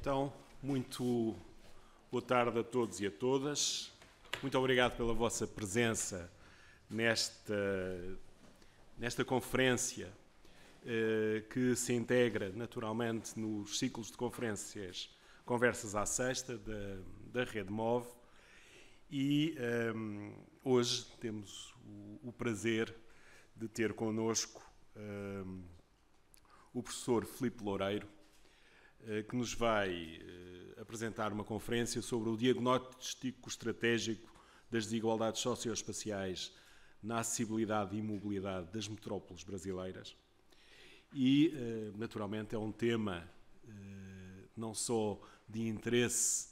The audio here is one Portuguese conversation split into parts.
Então, muito boa tarde a todos e a todas. Muito obrigado pela vossa presença nesta, nesta conferência eh, que se integra naturalmente nos ciclos de conferências Conversas à Sexta da, da Rede Move. E ehm, hoje temos o, o, prazer de ter connosco ehm, o professor Filipe Loureiro, eh, que nos vai eh, apresentar uma conferência sobre o diagnóstico estratégico das desigualdades socioespaciais na acessibilidade e mobilidade das metrópoles brasileiras. E, eh, naturalmente, é um tema não só de interesse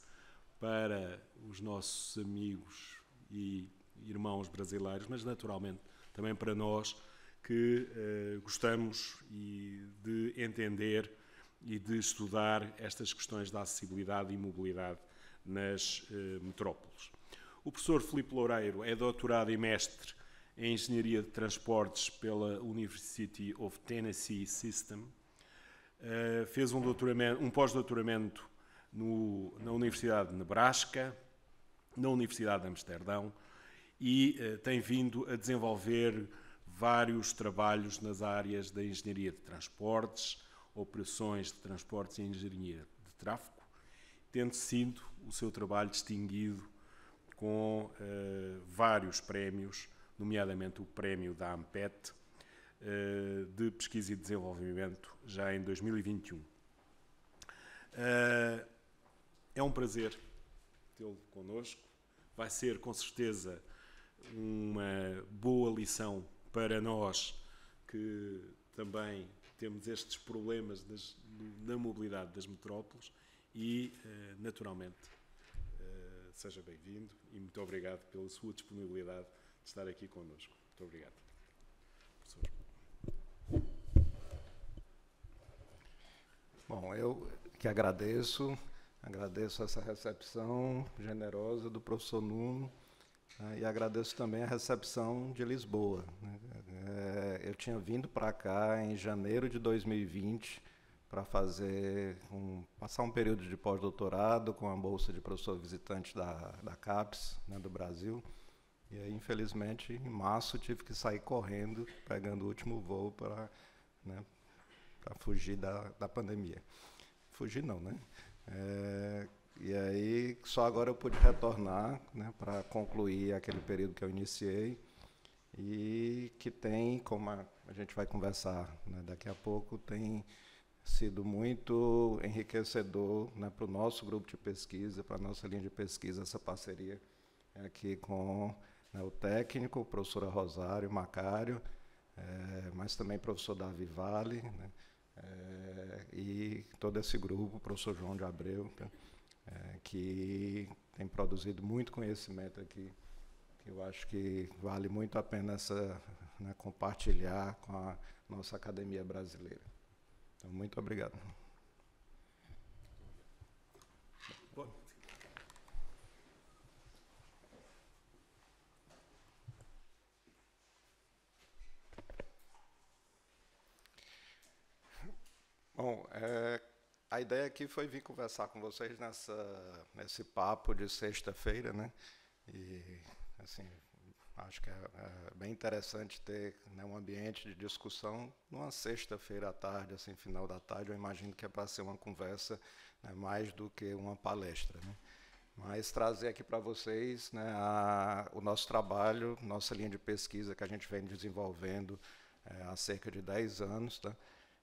para os nossos amigos e irmãos brasileiros, mas, naturalmente, também para nós que gostamos de entender e de estudar estas questões da acessibilidade e mobilidade nas eh, metrópoles. O professor Filipe Loureiro é doutorado e mestre em Engenharia de Transportes pela University of Tennessee System. Uh, fez um, um pós-doutoramento na Universidade de Nebraska, na Universidade de Amsterdão, e uh, tem vindo a desenvolver vários trabalhos nas áreas da engenharia de transportes, operações de transportes e engenharia de tráfego, tendo sido o seu trabalho distinguido com eh, vários prémios, nomeadamente o prémio da AMPET eh, de Pesquisa e Desenvolvimento, já em 2021. Uh, eh, é um prazer tê-lo connosco. Vai ser, com certeza, uma boa lição para nós que também temos estes problemas das, na mobilidade das metrópoles e, eh, naturalmente, eh, seja bem-vindo e muito obrigado pela sua disponibilidade de estar aqui connosco. Muito obrigado. Professor. Bom, eu que agradeço, agradeço essa recepção generosa do professor Nuno. Né, e agradeço também a recepção de Lisboa. Né. É, eu tinha vindo para cá em janeiro de 2020 para fazer um, passar um período de pós-doutorado com a bolsa de professor visitante da, da CAPES né, do Brasil. E aí, infelizmente, em março tive que sair correndo, pegando o último voo para né, fugir da, da pandemia. Fugir não, né? É, e aí só agora eu pude retornar né, para concluir aquele período que eu iniciei e que tem, como a, a gente vai conversar né, daqui a pouco, tem sido muito enriquecedor né, para o nosso grupo de pesquisa, para a nossa linha de pesquisa, essa parceria aqui com né, o técnico, professora professor Rosário Macário, é, mas também o professor Davi Vale, né, é, e todo esse grupo, o professor João de Abreu é, que tem produzido muito conhecimento aqui, que eu acho que vale muito a pena essa, né, compartilhar com a nossa academia brasileira. Então, muito obrigado. Bom, é, a ideia aqui foi vir conversar com vocês nessa, nesse papo de sexta-feira, né? E, assim, acho que é, é bem interessante ter né, um ambiente de discussão numa sexta-feira à tarde, assim, final da tarde. Eu imagino que é para ser uma conversa né, mais do que uma palestra, né? mas trazer aqui para vocês né, a, o nosso trabalho, nossa linha de pesquisa que a gente vem desenvolvendo é, há cerca de 10 anos, tá?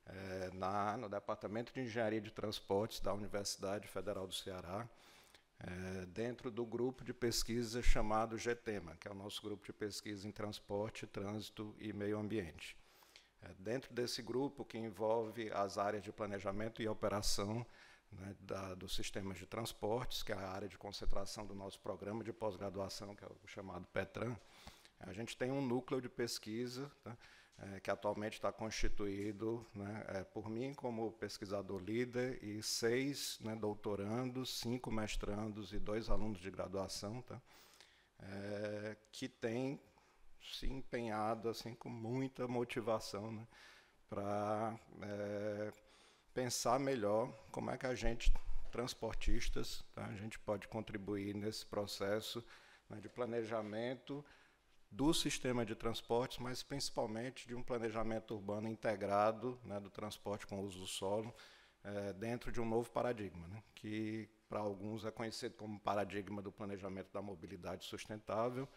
é, na, no Departamento de Engenharia de Transportes da Universidade Federal do Ceará, é, dentro do grupo de pesquisa chamado GTEMA, que é o nosso grupo de pesquisa em transporte, trânsito e meio ambiente. É, dentro desse grupo, que envolve as áreas de planejamento e operação né, da, dos sistemas de transportes, que é a área de concentração do nosso programa de pós-graduação, que é o chamado PETRAN, a gente tem um núcleo de pesquisa. Tá, é, que atualmente está constituído né, é, por mim como pesquisador líder e seis né, doutorandos, cinco mestrandos e dois alunos de graduação, tá? É, que tem se empenhado assim com muita motivação né, para é, pensar melhor como é que a gente transportistas, tá? a gente pode contribuir nesse processo né, de planejamento do sistema de transportes, mas principalmente de um planejamento urbano integrado né, do transporte com o uso do solo, é, dentro de um novo paradigma, né, que para alguns é conhecido como paradigma do planejamento da mobilidade sustentável,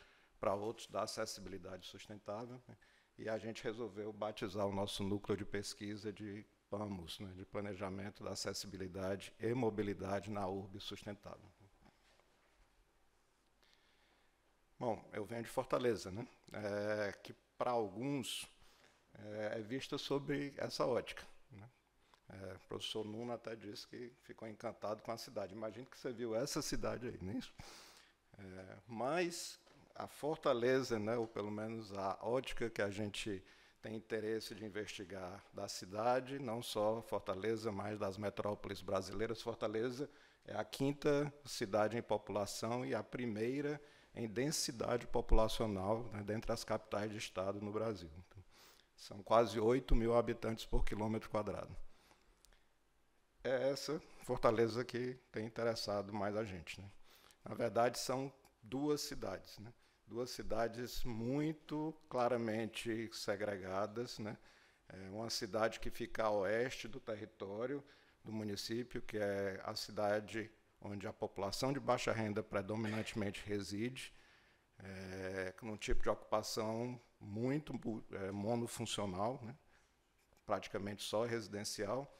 para outros da acessibilidade sustentável, né, e a gente resolveu batizar o nosso núcleo de pesquisa de PAMOS, né, de Planejamento da Acessibilidade e Mobilidade na urbe Sustentável. Bom, eu venho de Fortaleza, né? É, que para alguns é, é vista sobre essa ótica. Né? É, o professor Nuno até disse que ficou encantado com a cidade. Imagino que você viu essa cidade aí, não é isso? É, mas a Fortaleza, né, ou pelo menos a ótica que a gente tem interesse de investigar da cidade, não só Fortaleza, mas das metrópoles brasileiras. Fortaleza é a quinta cidade em população e a primeira em densidade populacional né, dentre as capitais de Estado no Brasil. Então, são quase 8 mil habitantes por quilômetro quadrado. É essa Fortaleza que tem interessado mais a gente. Né? Na verdade, são duas cidades, né? duas cidades muito claramente segregadas. Né? É uma cidade que fica a oeste do território do município, que é a cidade onde a população de baixa renda predominantemente reside, é, num tipo de ocupação muito é, monofuncional, né? praticamente só residencial,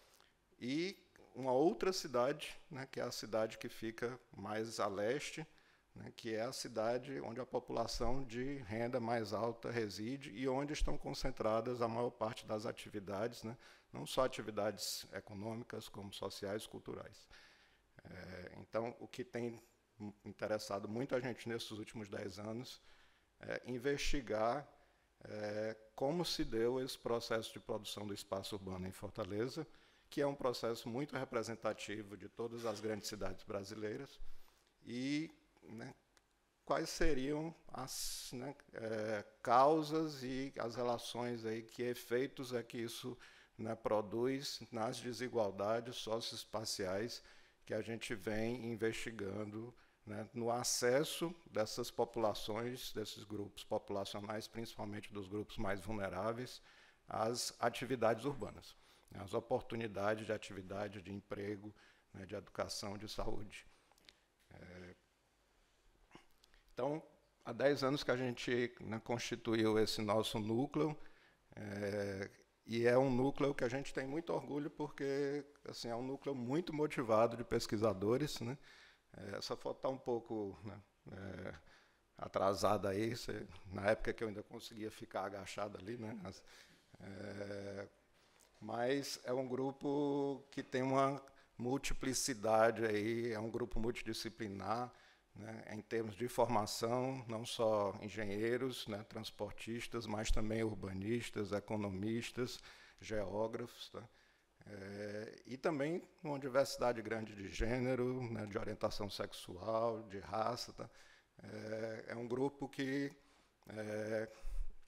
e uma outra cidade, né, que é a cidade que fica mais a leste, né, que é a cidade onde a população de renda mais alta reside e onde estão concentradas a maior parte das atividades, né, não só atividades econômicas, como sociais e culturais. É, então, o que tem interessado muito a gente nesses últimos dez anos é investigar é, como se deu esse processo de produção do espaço urbano em Fortaleza, que é um processo muito representativo de todas as grandes cidades brasileiras, e né, quais seriam as né, é, causas e as relações aí, que efeitos é que isso né, produz nas desigualdades socioespaciais espaciais que a gente vem investigando né, no acesso dessas populações, desses grupos populacionais, principalmente dos grupos mais vulneráveis, às atividades urbanas, né, oportunidades de atividade, de emprego, né, de educação, de saúde. É, então, há 10 anos que a gente né, constituiu esse nosso núcleo. É, e é um núcleo que a gente tem muito orgulho, porque assim, é um núcleo muito motivado de pesquisadores. Né? É, essa foto está um pouco né, é, atrasada aí, você, na época que eu ainda conseguia ficar agachado ali. Né? é, mas é um grupo que tem uma multiplicidade aí, é um grupo multidisciplinar, né, em termos de formação, não só engenheiros, né, transportistas, mas também urbanistas, economistas, geógrafos. Tá? É, e também uma diversidade grande de gênero, né, de orientação sexual, de raça. Tá? É, é, um grupo que é,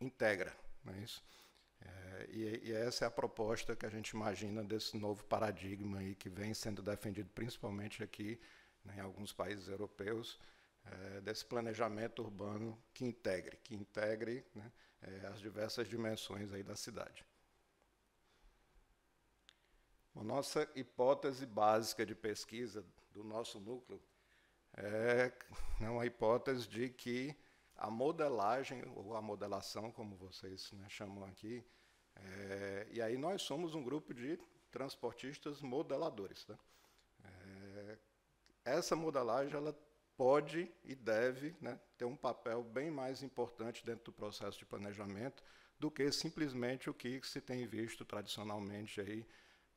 integra. Não é isso? É, e, e, essa é a proposta que a gente imagina desse novo paradigma aí que vem sendo defendido principalmente aqui né, em alguns países europeus, é, desse planejamento urbano que integre, que integre né, é, as diversas dimensões aí da cidade. A nossa hipótese básica de pesquisa do nosso núcleo é né, uma hipótese de que a modelagem, ou a modelação, como vocês né, chamam aqui, é, e aí nós somos um grupo de transportistas modeladores. Né? essa modelagem ela pode e deve né, ter um papel bem mais importante dentro do processo de planejamento do que simplesmente o que se tem visto tradicionalmente aí,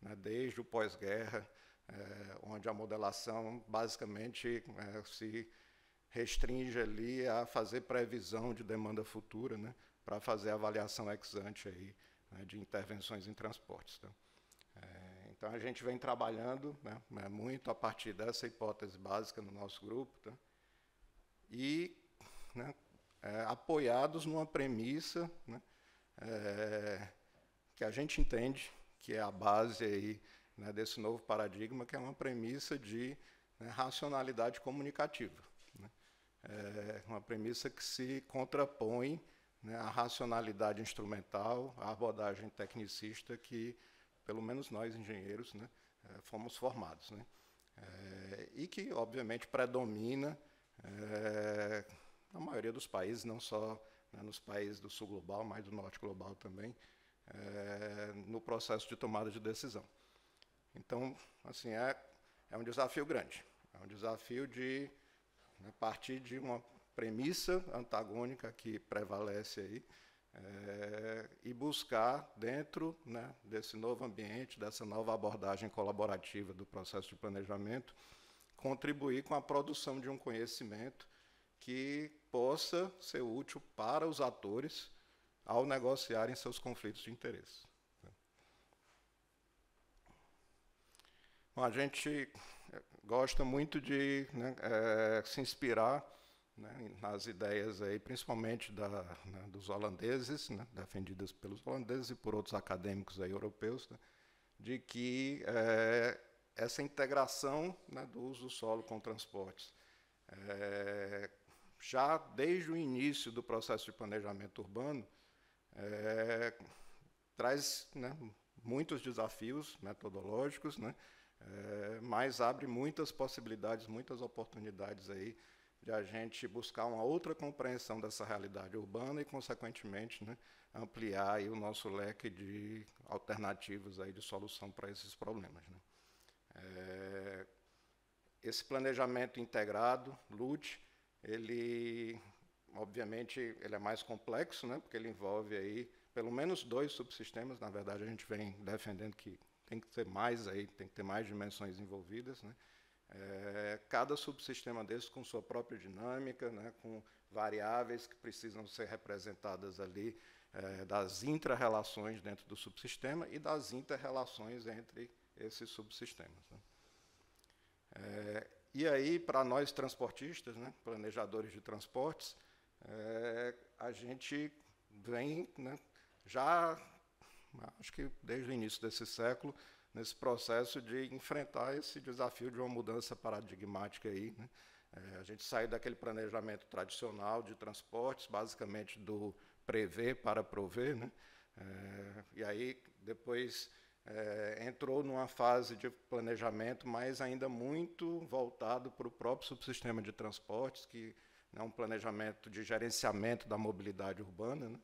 né, desde o pós-guerra, é, onde a modelação basicamente é, se restringe ali a fazer previsão de demanda futura, né, para fazer avaliação ex ante aí, né, de intervenções em transportes. Então. Então a gente vem trabalhando né, né, muito a partir dessa hipótese básica no nosso grupo tá? e né, é, apoiados numa premissa né, é, que a gente entende que é a base aí, né, desse novo paradigma, que é uma premissa de né, racionalidade comunicativa. É uma premissa que se contrapõe à racionalidade instrumental, à abordagem tecnicista que pelo menos nós engenheiros né, eh, fomos formados. Né? É, e que, obviamente, predomina é, na maioria dos países, não só né, nos países do sul global, mas do norte global também, é, no processo de tomada de decisão. Então, assim, é, é um desafio grande. É um desafio de né, partir de uma premissa antagônica que prevalece aí, é, e buscar, dentro né, desse novo ambiente, dessa nova abordagem colaborativa do processo de planejamento, contribuir com a produção de um conhecimento que possa ser útil para os atores ao negociarem seus conflitos de interesse. Bom, a gente gosta muito de né, é, se inspirar né, nas ideias aí, principalmente da, né, dos holandeses, né, defendidas pelos holandeses e por outros acadêmicos aí europeus, né, de que é, essa integração né, do uso do solo com transportes. É, já desde o início do processo de planejamento urbano, é, traz né, muitos desafios metodológicos, mas abre muitas possibilidades, muitas oportunidades aí de a gente buscar uma outra compreensão dessa realidade urbana e, consequentemente, né, ampliar o nosso leque de alternativas aí de solução para esses problemas. Né. É, esse planejamento integrado, LUT, ele, obviamente, ele é mais complexo, né, porque ele envolve aí pelo menos dois subsistemas. Na verdade, a gente vem defendendo que tem que ter mais aí, tem que ter mais dimensões envolvidas, né? É, cada subsistema desses com sua própria dinâmica, né, com variáveis que precisam ser representadas ali é, das intra-relações dentro do subsistema e das inter-relações entre esses subsistemas. Né. É, e aí, para nós transportistas, né, planejadores de transportes, é, a gente vem né, já, acho que desde o início desse século, nesse processo de enfrentar esse desafio de uma mudança paradigmática aí. Né? É, a gente saiu daquele planejamento tradicional de transportes, basicamente do prever para prover, né? É, e aí depois é, entrou numa fase de planejamento, mas ainda muito voltado para o próprio subsistema de transportes, que é um planejamento de gerenciamento da mobilidade urbana. Né?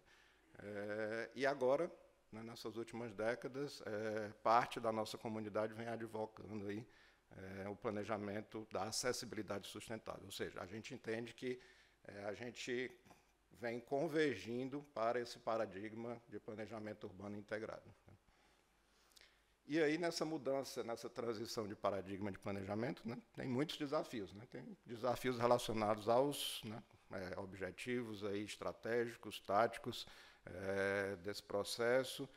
É, e agora nessas últimas décadas, é, parte da nossa comunidade vem advocando aí, é, o planejamento da acessibilidade sustentável. Ou seja, a gente entende que é, a gente vem convergindo para esse paradigma de planejamento urbano integrado. Né? E aí, nessa mudança, nessa transição de paradigma de planejamento, né, tem muitos desafios. Né? Tem desafios relacionados aos né, é, objetivos aí, estratégicos, táticos, é, desse processo,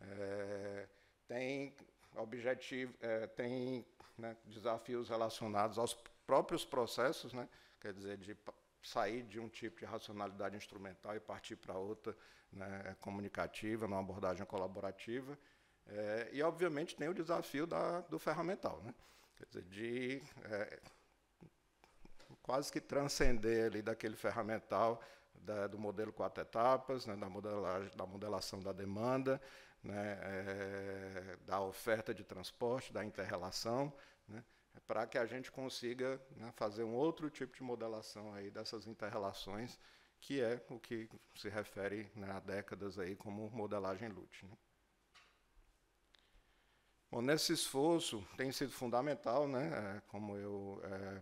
é, tem objetivo, é, eh, tem né, desafios relacionados aos próprios processos, né, quer dizer, de sair de um tipo de racionalidade instrumental e partir para outra né, comunicativa, numa abordagem colaborativa. É, e, obviamente, tem o desafio da, do ferramental, né? quer dizer, de é, quase que transcender ali daquele ferramental da, do modelo quatro etapas, né, da, modelagem, da modelação da demanda, né, é, da oferta de transporte, da interrelação, né, para que a gente consiga né, fazer um outro tipo de modelação aí dessas interrelações, que é o que se refere né, há décadas aí como modelagem LUT. Né. Bom, nesse esforço tem sido fundamental, né, eh, como eu é,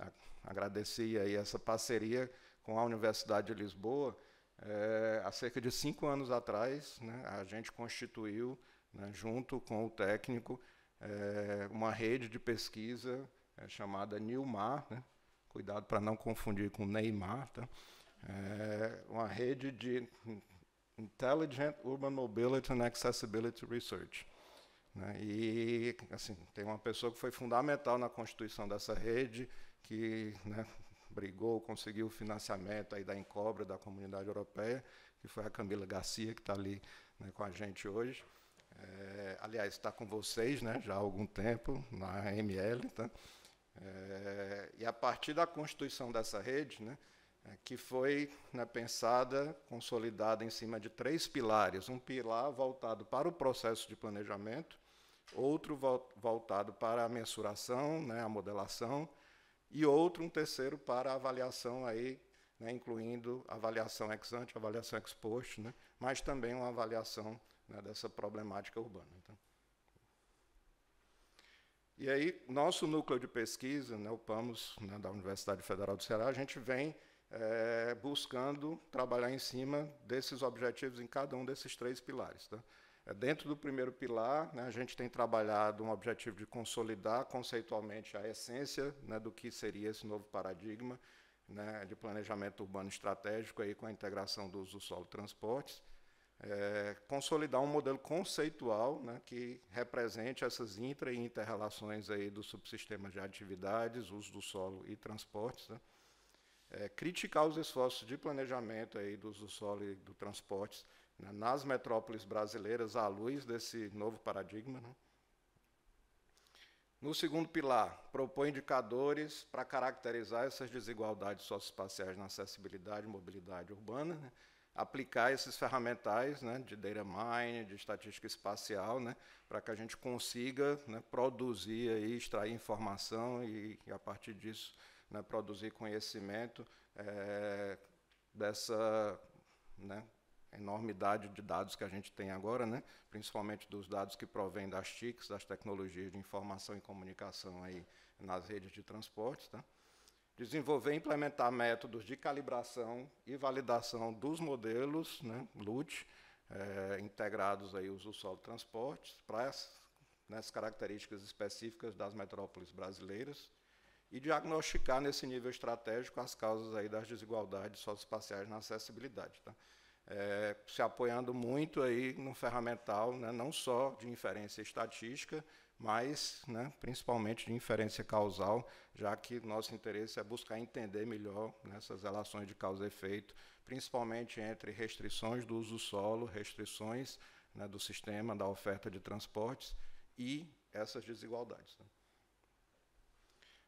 eh, agradeci aí essa parceria com a Universidade de Lisboa, é, há cerca de cinco anos atrás, né, a gente constituiu, né, junto com o técnico, é, uma rede de pesquisa é, chamada Nilmar, né, cuidado para não confundir com Neymar, tá? uma rede de Intelligent Urban Mobility and Accessibility Research. Né, e assim, tem uma pessoa que foi fundamental na constituição dessa rede, que né, brigou, conseguiu o financiamento aí da Encobra, da Comunidade Europeia, que foi a Camila Garcia, que está ali né, com a gente hoje. É, aliás, está com vocês né, já há algum tempo, na ML. Tá? É, e a partir da constituição dessa rede, né, é, que foi né, pensada, consolidada em cima de três pilares: um pilar voltado para o processo de planejamento, outro voltado para a mensuração, né, a modelação, e outro, um terceiro, para avaliação aí, né, incluindo avaliação ex ante, avaliação ex post, né, mas também uma avaliação né, dessa problemática urbana. Então. E aí, nosso núcleo de pesquisa, né, o PAMOS, né, da Universidade Federal do Ceará, a gente vem é, buscando trabalhar em cima desses objetivos em cada um desses três pilares. Tá? É, dentro do primeiro pilar, né, a gente tem trabalhado um objetivo de consolidar conceitualmente a essência né, do que seria esse novo paradigma né, de planejamento urbano estratégico aí com a integração do uso do solo e transportes. É, consolidar um modelo conceitual né, que represente essas intra e inter aí dos subsistemas de atividades, uso do solo e transportes. Né. É, criticar os esforços de planejamento aí do uso do solo e do transportes, né, nas metrópoles brasileiras à luz desse novo paradigma. Né? No segundo pilar, propõe indicadores para caracterizar essas desigualdades socioespaciais na acessibilidade e mobilidade urbana, né? aplicar esses ferramentais né, de data mining, de estatística espacial, né, para que a gente consiga né, produzir e extrair informação e, a partir disso, né, produzir conhecimento é, dessa né, a enormidade de dados que a gente tem agora, né? principalmente dos dados que provêm das TICs, das tecnologias de informação e comunicação aí nas redes de transporte. Tá? Desenvolver e implementar métodos de calibração e validação dos modelos né? LUT, é, eh, integrados aí uso solo transportes, para né, as características específicas das metrópoles brasileiras e diagnosticar nesse nível estratégico as causas aí das desigualdades socioespaciais na acessibilidade. Tá? é, se apoiando muito aí no ferramental, né, não só de inferência estatística, mas né, principalmente de inferência causal, já que nosso interesse é buscar entender melhor né, essas relações de causa e efeito, principalmente entre restrições do uso solo, restrições né, do sistema, da oferta de transportes e essas desigualdades. Né.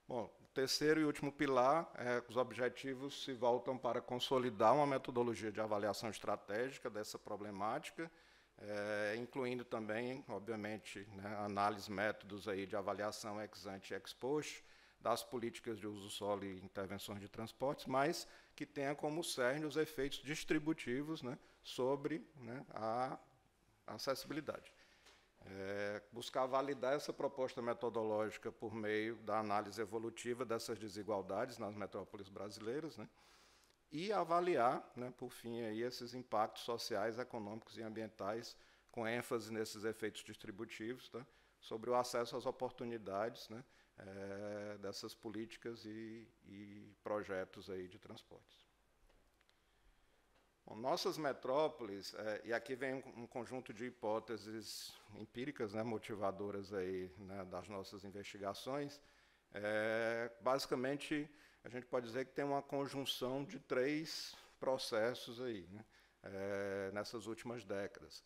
Bom, terceiro e último pilar, é, os objetivos se voltam para consolidar uma metodologia de avaliação estratégica dessa problemática, é, incluindo também, obviamente, né, análise, métodos aí de avaliação ex ante e ex post, das políticas de uso solo e intervenções de transportes, mas que tenha como cerne os efeitos distributivos né, sobre né, a acessibilidade é, buscar validar essa proposta metodológica por meio da análise evolutiva dessas desigualdades nas metrópoles brasileiras, né, e avaliar, né, por fim, aí, esses impactos sociais, econômicos e ambientais, com ênfase nesses efeitos distributivos, tá, sobre o acesso às oportunidades né, é, dessas políticas e, e projetos aí de transportes. Nossas metrópoles, é, e aqui vem um, um, conjunto de hipóteses empíricas, né, motivadoras aí, né, das nossas investigações, é, basicamente a gente pode dizer que tem uma conjunção de três processos aí, né, é, nessas últimas décadas.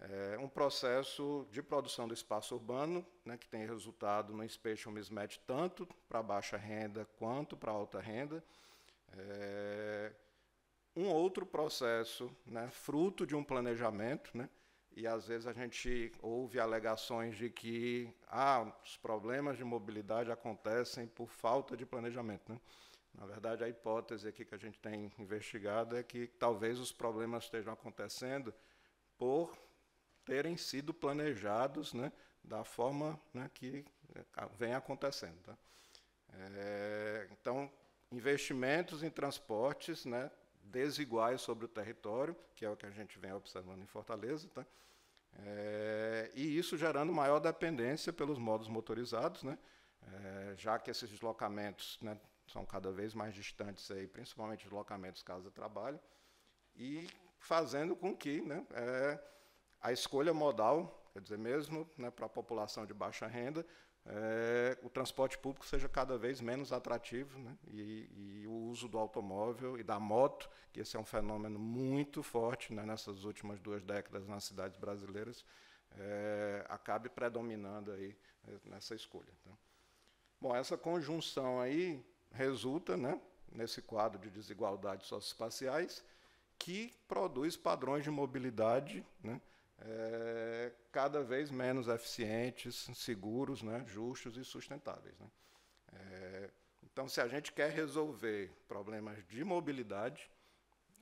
É, um processo de produção do espaço urbano, né, que tem resultado no spatial mismatch tanto para baixa renda quanto para alta renda. É, um outro processo, né, fruto de um planejamento, né, e às vezes a gente ouve alegações de que ah, os problemas de mobilidade acontecem por falta de planejamento. Né? Na verdade, a hipótese aqui que a gente tem investigado é que talvez os problemas estejam acontecendo por terem sido planejados né, da forma né, que eh, vem acontecendo. Tá? É, então, investimentos em transportes né, desiguais sobre o território, que é o que a gente vem observando em Fortaleza, tá? É, e isso gerando maior dependência pelos modos motorizados, né? É, já que esses deslocamentos né, são cada vez mais distantes, aí, principalmente deslocamentos casa-trabalho, e fazendo com que né, é, a escolha modal, quer dizer, mesmo né, para a população de baixa renda, é, o transporte público seja cada vez menos atrativo né? e, e, o uso do automóvel e da moto, que esse é um fenômeno muito forte né, nessas últimas duas décadas nas cidades brasileiras, é, acabe predominando aí é, nessa escolha. Então, bom, essa conjunção aí resulta né, nesse quadro de desigualdades socioespaciais que produz padrões de mobilidade né, é, cada vez menos eficientes, seguros, né, justos e sustentáveis. Né? É, então, se a gente quer resolver problemas de mobilidade,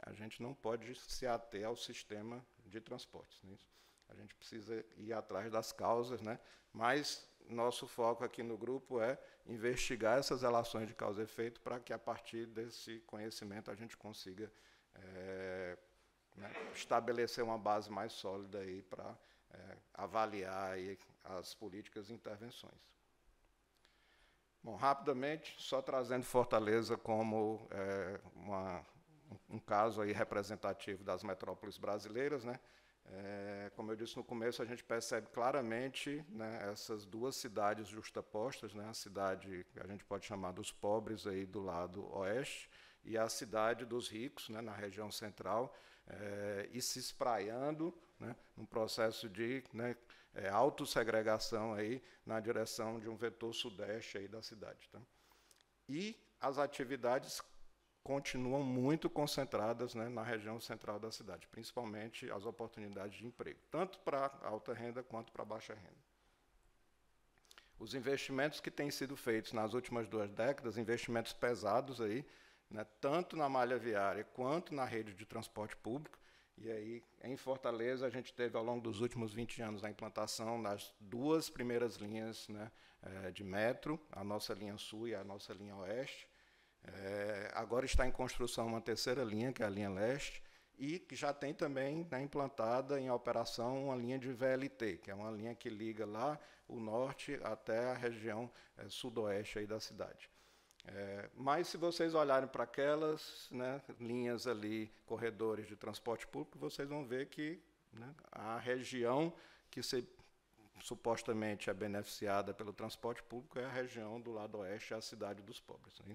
a gente não pode se ater ao sistema de transportes. Né? A gente precisa ir atrás das causas, né? mas nosso foco aqui no grupo é investigar essas relações de causa e efeito para que, a partir desse conhecimento, a gente consiga é, né, estabelecer uma base mais sólida para é, avaliar aí as políticas e intervenções. Bom, rapidamente, só trazendo Fortaleza como é, uma, um caso aí representativo das metrópoles brasileiras, né? É, como eu disse no começo, a gente percebe claramente né, essas duas cidades justapostas, né, a cidade que a gente pode chamar dos pobres aí do lado oeste e a cidade dos ricos né, na região central, é, e se espraiando né, num processo de né, é, autossegregação aí na direção de um vetor sudeste aí da cidade. Tá? E as atividades continuam muito concentradas né, na região central da cidade, principalmente as oportunidades de emprego, tanto para alta renda quanto para baixa renda. Os investimentos que têm sido feitos nas últimas duas décadas, investimentos pesados aí, né, tanto na malha viária quanto na rede de transporte público. E aí, em Fortaleza, a gente teve, ao longo dos últimos 20 anos, a implantação das duas primeiras linhas né, eh, de metro, a nossa linha sul e a nossa linha oeste. É, agora está em construção uma terceira linha, que é a linha leste, e que já tem também né, implantada em operação uma linha de VLT, que é uma linha que liga lá o norte até a região é, sudoeste aí da cidade. É, mas se vocês olharem para aquelas né, linhas ali, corredores de transporte público, vocês vão ver que né, a região que se, supostamente é beneficiada pelo transporte público é a região do lado oeste, é a cidade dos pobres. É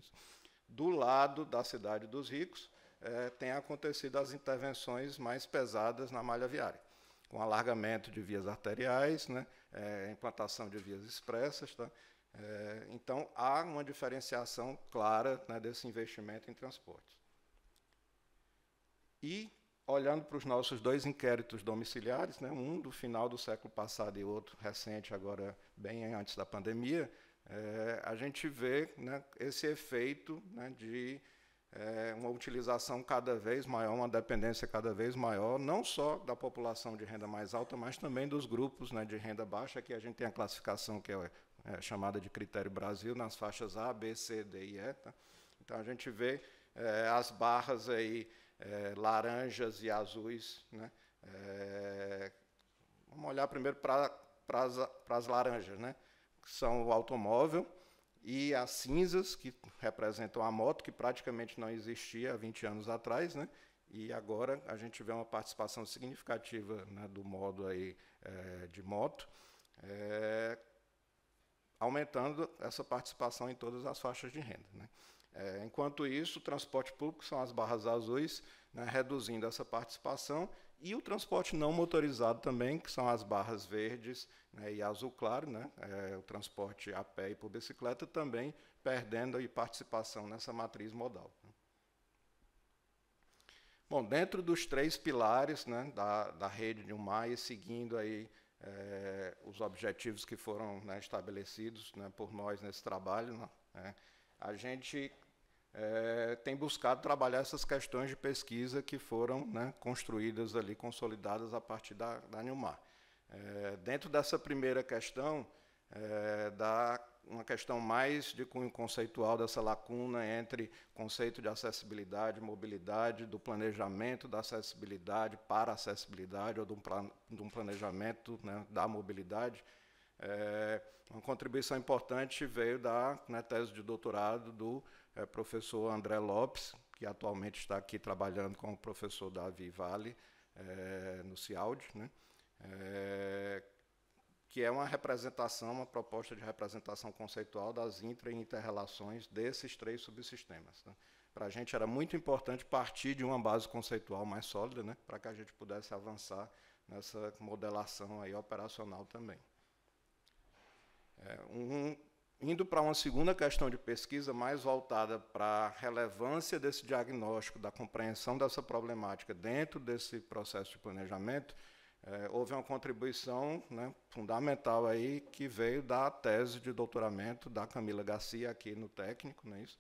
do lado da cidade dos ricos, é, tem acontecido as intervenções mais pesadas na malha viária, com alargamento de vias arteriais, né, é, implantação de vias expressas, tá, é, então, há uma diferenciação clara né, desse investimento em transporte. E, olhando para os nossos dois inquéritos domiciliares, né, um do final do século passado e outro recente, agora bem antes da pandemia, é, a gente vê né, esse efeito né, de é, uma utilização cada vez maior, uma dependência cada vez maior, não só da população de renda mais alta, mas também dos grupos né, de renda baixa, que a gente tem a classificação que é é, chamada de critério Brasil, nas faixas A, B, C, D e E. Tá? Então a gente vê é, as barras aí é, laranjas e azuis. Né? É, vamos olhar primeiro para as laranjas, né? que são o automóvel, e as cinzas, que representam a moto, que praticamente não existia há 20 anos atrás, né? e agora a gente vê uma participação significativa né, do modo aí, é, de moto, é, aumentando essa participação em todas as faixas de renda. Né? É, enquanto isso, o transporte público são as barras azuis, né, reduzindo essa participação, e o transporte não motorizado também, que são as barras verdes né, e azul claro, né, é, o transporte a pé e por bicicleta também perdendo aí participação nessa matriz modal. Né? Bom, dentro dos três pilares né, da, da rede de um mais, seguindo aí é, os objetivos que foram né, estabelecidos né, por nós nesse trabalho. Né, né. a gente é, tem buscado trabalhar essas questões de pesquisa que foram né, construídas ali, consolidadas a partir da, da Nilmar. É, dentro dessa primeira questão da uma questão mais de cunho conceitual dessa lacuna entre conceito de acessibilidade, mobilidade, do planejamento da acessibilidade para a acessibilidade, ou de um, planejamento né, da mobilidade. É, uma contribuição importante veio da né, tese de doutorado do é, professor André Lopes, que atualmente está aqui trabalhando com o professor Davi Vale é, no CIAUD, né, é, que é uma representação, uma proposta de representação conceitual das intra e inter relações desses três subsistemas. Né? Para a gente era muito importante partir de uma base conceitual mais sólida, né? para que a gente pudesse avançar nessa modelação aí operacional também. É, um, indo para uma segunda questão de pesquisa, mais voltada para a relevância desse diagnóstico, da compreensão dessa problemática dentro desse processo de planejamento, é, houve uma contribuição né, fundamental aí que veio da tese de doutoramento da Camila Garcia aqui no técnico, é isso?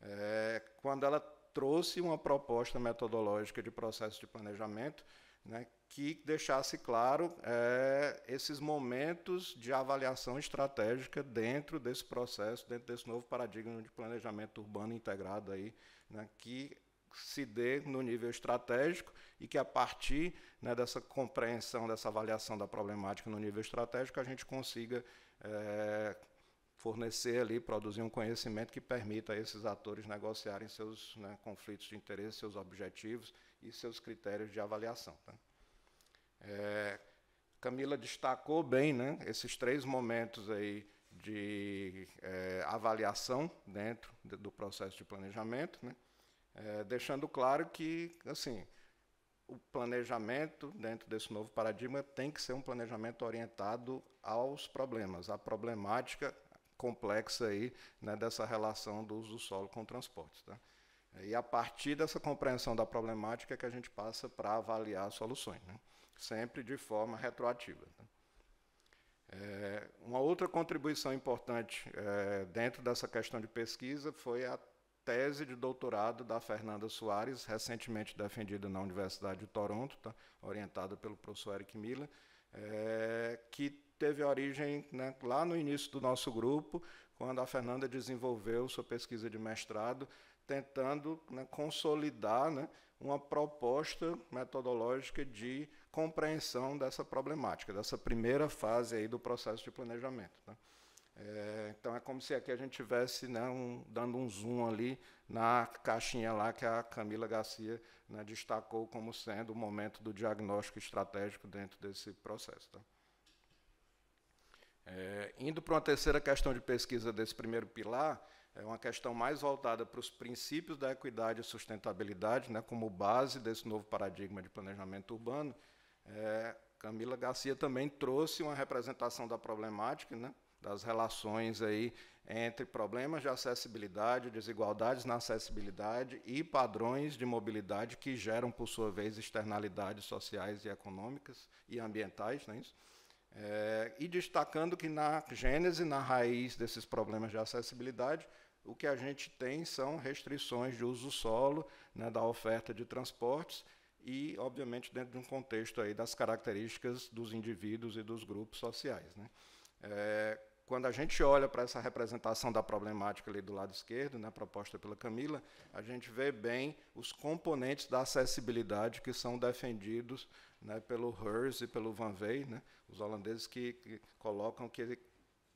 É, quando ela trouxe uma proposta metodológica de processo de planejamento, né, que deixasse claro é, esses momentos de avaliação estratégica dentro desse processo, dentro desse novo paradigma de planejamento urbano integrado aí, né, que se dê no nível estratégico e que, a partir né, dessa compreensão, dessa avaliação da problemática no nível estratégico, a gente consiga é, fornecer ali, produzir um conhecimento que permita a esses atores negociarem seus né, conflitos de interesse, seus objetivos e seus critérios de avaliação. Tá? É, Camila destacou bem né, esses três momentos aí de é, avaliação dentro do processo de planejamento, né, é, deixando claro que, assim, o planejamento dentro desse novo paradigma tem que ser um planejamento orientado aos problemas, à problemática complexa aí né, dessa relação do uso do solo com o transporte. Tá? E a partir dessa compreensão da problemática é que a gente passa para avaliar soluções, né? sempre de forma retroativa. Tá? É, uma outra contribuição importante é, dentro dessa questão de pesquisa foi a tese de doutorado da Fernanda Soares, recentemente defendida na Universidade de Toronto, tá? orientada pelo professor Eric Miller, é, que teve origem né, lá no início do nosso grupo, quando a Fernanda desenvolveu sua pesquisa de mestrado, tentando né, consolidar né, uma proposta metodológica de compreensão dessa problemática, dessa primeira fase aí do processo de planejamento. Tá? É, então é como se aqui a gente tivesse né, um, dando um zoom ali na caixinha lá que a Camila Garcia né, destacou como sendo o momento do diagnóstico estratégico dentro desse processo. Tá? É, indo para uma terceira questão de pesquisa desse primeiro pilar, é uma questão mais voltada para os princípios da equidade e sustentabilidade, né, como base desse novo paradigma de planejamento urbano. É, Camila Garcia também trouxe uma representação da problemática, né, das relações aí entre problemas de acessibilidade, desigualdades na acessibilidade e padrões de mobilidade que geram, por sua vez, externalidades sociais e econômicas e ambientais, não é isso? É, e destacando que na gênese, na raiz desses problemas de acessibilidade, o que a gente tem são restrições de uso solo, né, da oferta de transportes e, obviamente, dentro de um contexto aí das características dos indivíduos e dos grupos sociais. Né? É, quando a gente olha para essa representação da problemática ali do lado esquerdo, né, proposta pela Camila, a gente vê bem os componentes da acessibilidade que são defendidos né, pelo Hers e pelo Van Vey, né, os holandeses que, que colocam que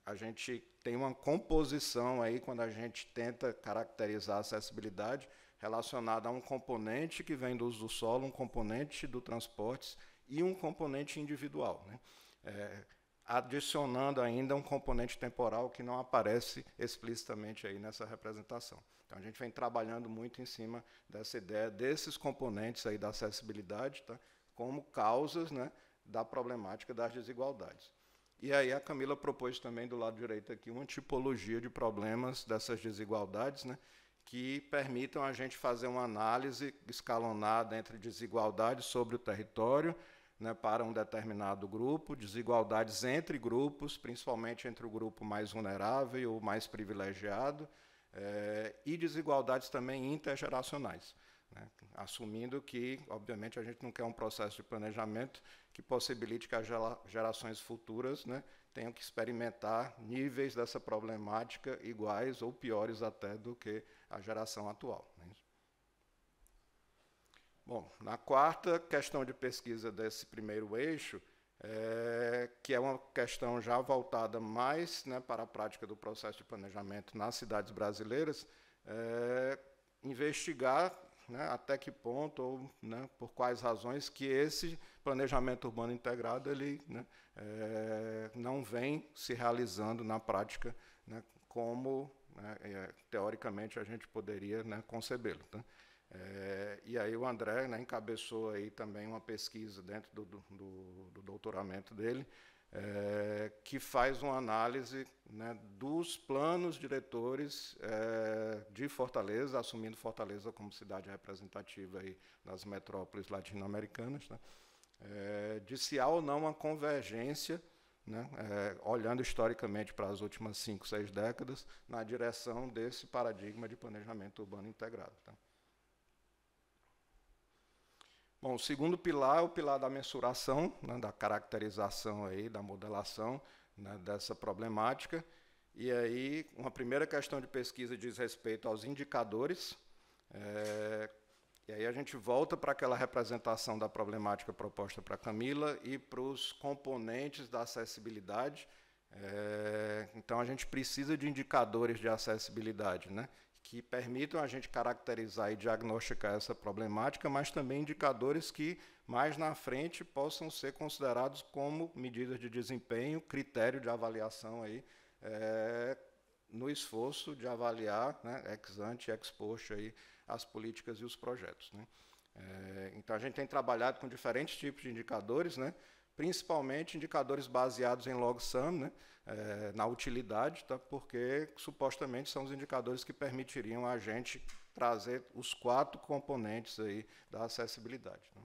a gente tem uma composição aí quando a gente tenta caracterizar a acessibilidade relacionada a um componente que vem do uso do solo, um componente do transportes e um componente individual. Né. É, adicionando ainda um componente temporal que não aparece explicitamente aí nessa representação. Então a gente vem trabalhando muito em cima dessa ideia desses componentes aí da acessibilidade, tá? como causas, né, da problemática das desigualdades. E aí a Camila propôs também do lado direito aqui uma tipologia de problemas dessas desigualdades, né, que permitam a gente fazer uma análise escalonada entre desigualdades sobre o território né, para um determinado grupo, desigualdades entre grupos, principalmente entre o grupo mais vulnerável ou mais privilegiado, é, e desigualdades também intergeracionais. Né, assumindo que, obviamente, a gente não quer um processo de planejamento que possibilite que as gerações futuras né, tenham que experimentar níveis dessa problemática iguais ou piores até do que a geração atual. Né. Bom, na quarta questão de pesquisa desse primeiro eixo, é, que é uma questão já voltada mais né, para a prática do processo de planejamento nas cidades brasileiras, é, investigar né, até que ponto ou né, por quais razões que esse planejamento urbano integrado ele né, é, não vem se realizando na prática né, como né, é, teoricamente a gente poderia né, concebê-lo. Tá? É, e aí o André né, encabeçou aí também uma pesquisa dentro do, do, do doutoramento dele, é, que faz uma análise né, dos planos diretores é, de Fortaleza, assumindo Fortaleza como cidade representativa aí das metrópoles latino-americanas, né, é, de se há ou não uma convergência né, é, olhando historicamente para as últimas cinco, seis décadas, na direção desse paradigma de planejamento urbano integrado. Tá? Bom, o segundo pilar é o pilar da mensuração, né, da caracterização aí, da modelação né, dessa problemática. E aí, uma primeira questão de pesquisa diz respeito aos indicadores. É, e aí a gente volta para aquela representação da problemática proposta para Camila e para os componentes da acessibilidade. É, então a gente precisa de indicadores de acessibilidade, né? que permitam a gente caracterizar e diagnosticar essa problemática, mas também indicadores que mais na frente possam ser considerados como medidas de desempenho, critério de avaliação aí é, no esforço de avaliar né, ex ante, ex post aí as políticas e os projetos. Né. É, então a gente tem trabalhado com diferentes tipos de indicadores, né, principalmente indicadores baseados em log sum, né, é, na utilidade, tá? porque supostamente são os indicadores que permitiriam a gente trazer os quatro componentes aí da acessibilidade. Né?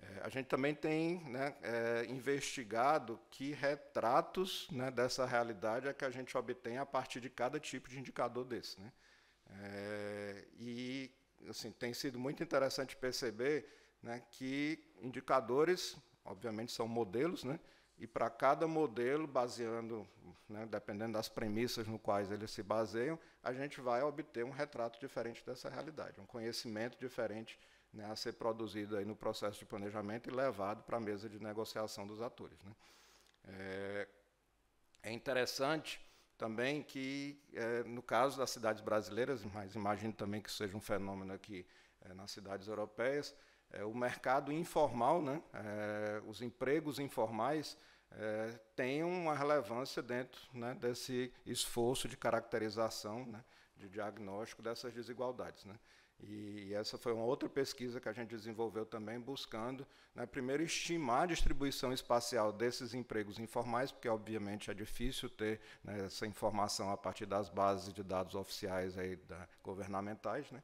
É, a gente também tem né, é, investigado que retratos né, dessa realidade é que a gente obtém a partir de cada tipo de indicador desse. Né? É, e assim, tem sido muito interessante perceber né, que indicadores, obviamente são modelos, né, e para cada modelo, baseando, né, dependendo das premissas no quais eles se baseiam, a gente vai obter um retrato diferente dessa realidade, um conhecimento diferente né, a ser produzido aí no processo de planejamento e levado para a mesa de negociação dos atores. Né. É, é interessante também que, é, no caso das cidades brasileiras, mas imagino também que seja um fenômeno aqui é, nas cidades europeias, é, o mercado informal, né, é, os empregos informais, é, têm uma relevância dentro né, desse esforço de caracterização, né, de diagnóstico dessas desigualdades. Né. E, e essa foi uma outra pesquisa que a gente desenvolveu também, buscando, né, primeiro, estimar a distribuição espacial desses empregos informais, porque, obviamente, é difícil ter né, essa informação a partir das bases de dados oficiais aí, da, governamentais. Né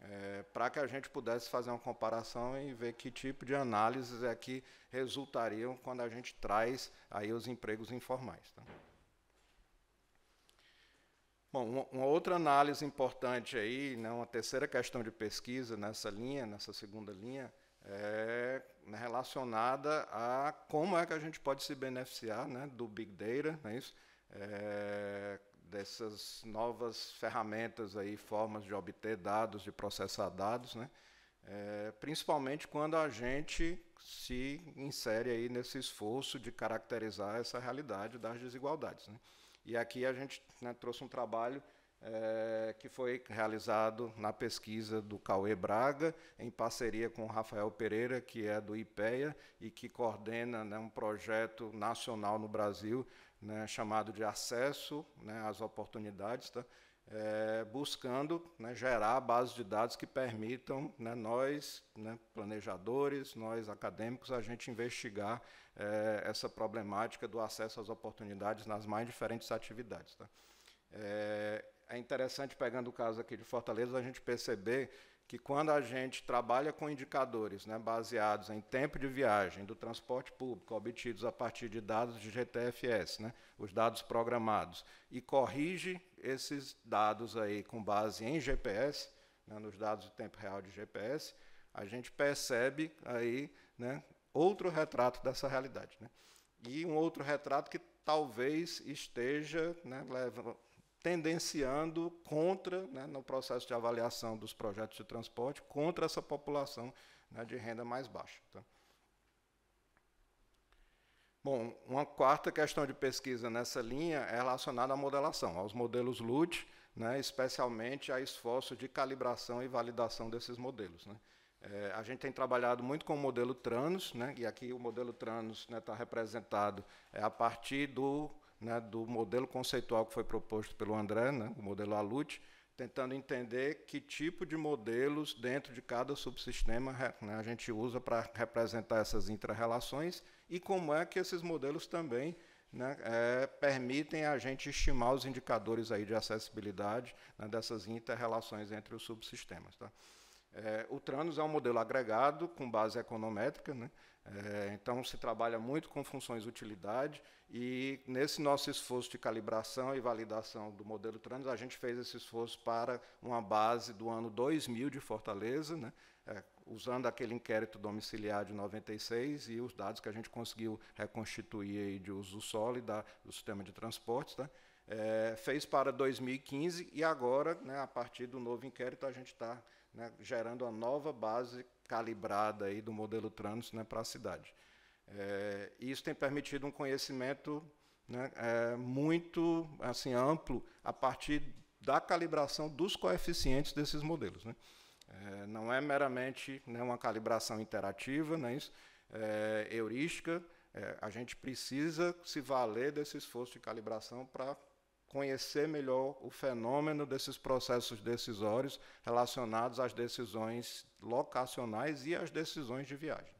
é, para que a gente pudesse fazer uma comparação e ver que tipo de análises é que resultariam quando a gente traz aí os empregos informais. Tá? Bom, uma outra análise importante aí, né, uma terceira questão de pesquisa nessa linha, nessa segunda linha, é relacionada a como é que a gente pode se beneficiar né, do Big Data, não é isso? É, dessas novas ferramentas aí, formas de obter dados, de processar dados, né? É, principalmente quando a gente se insere aí nesse esforço de caracterizar essa realidade das desigualdades. Né? E aqui a gente né, trouxe um trabalho é, que foi realizado na pesquisa do Cauê Braga, em parceria com o Rafael Pereira, que é do IPEA e que coordena né, um projeto nacional no Brasil né, chamado de acesso né, às oportunidades, tá? é, buscando né, gerar bases de dados que permitam né, nós, né, planejadores, nós acadêmicos, a gente investigar é, essa problemática do acesso às oportunidades nas mais diferentes atividades. Tá? É, é interessante, pegando o caso aqui de Fortaleza, a gente perceber que quando a gente trabalha com indicadores né, baseados em tempo de viagem do transporte público obtidos a partir de dados de GTFS, né, os dados programados, e corrige esses dados aí com base em GPS, né, nos dados de tempo real de GPS, a gente percebe aí né, outro retrato dessa realidade. Né? E um outro retrato que talvez esteja né, tendenciando contra, né, no processo de avaliação dos projetos de transporte, contra essa população né, de renda mais baixa. Tá? Bom, uma quarta questão de pesquisa nessa linha é relacionada à modelação, aos modelos LUT, né, especialmente a esforço de calibração e validação desses modelos. Né. É, a gente tem trabalhado muito com o modelo TRANOS, né, e aqui o modelo TRANOS está né, representado é, a partir do né, do modelo conceitual que foi proposto pelo André, né, o modelo ALUT, tentando entender que tipo de modelos dentro de cada subsistema né, a gente usa para representar essas intra-relações e como é que esses modelos também né, é, permitem a gente estimar os indicadores aí de acessibilidade né, dessas inter-relações entre os subsistemas. Tá? É, o Tranos é um modelo agregado com base econométrica, né? É, então se trabalha muito com funções utilidade e nesse nosso esforço de calibração e validação do modelo Tranos, a gente fez esse esforço para uma base do ano 2000 de Fortaleza, né? É, usando aquele inquérito domiciliar de 96 e os dados que a gente conseguiu reconstituir de uso sólido do sistema de transportes, tá? É, fez para 2015 e agora, né, a partir do novo inquérito, a gente está né, gerando uma nova base calibrada aí do modelo Tranus né, para a cidade. É, isso tem permitido um conhecimento né, é, muito assim amplo a partir da calibração dos coeficientes desses modelos. Né? É, não é meramente né, uma calibração interativa, né, isso, é, heurística, é, a gente precisa se valer desse esforço de calibração para conhecer melhor o fenômeno desses processos decisórios relacionados às decisões locacionais e às decisões de viagem.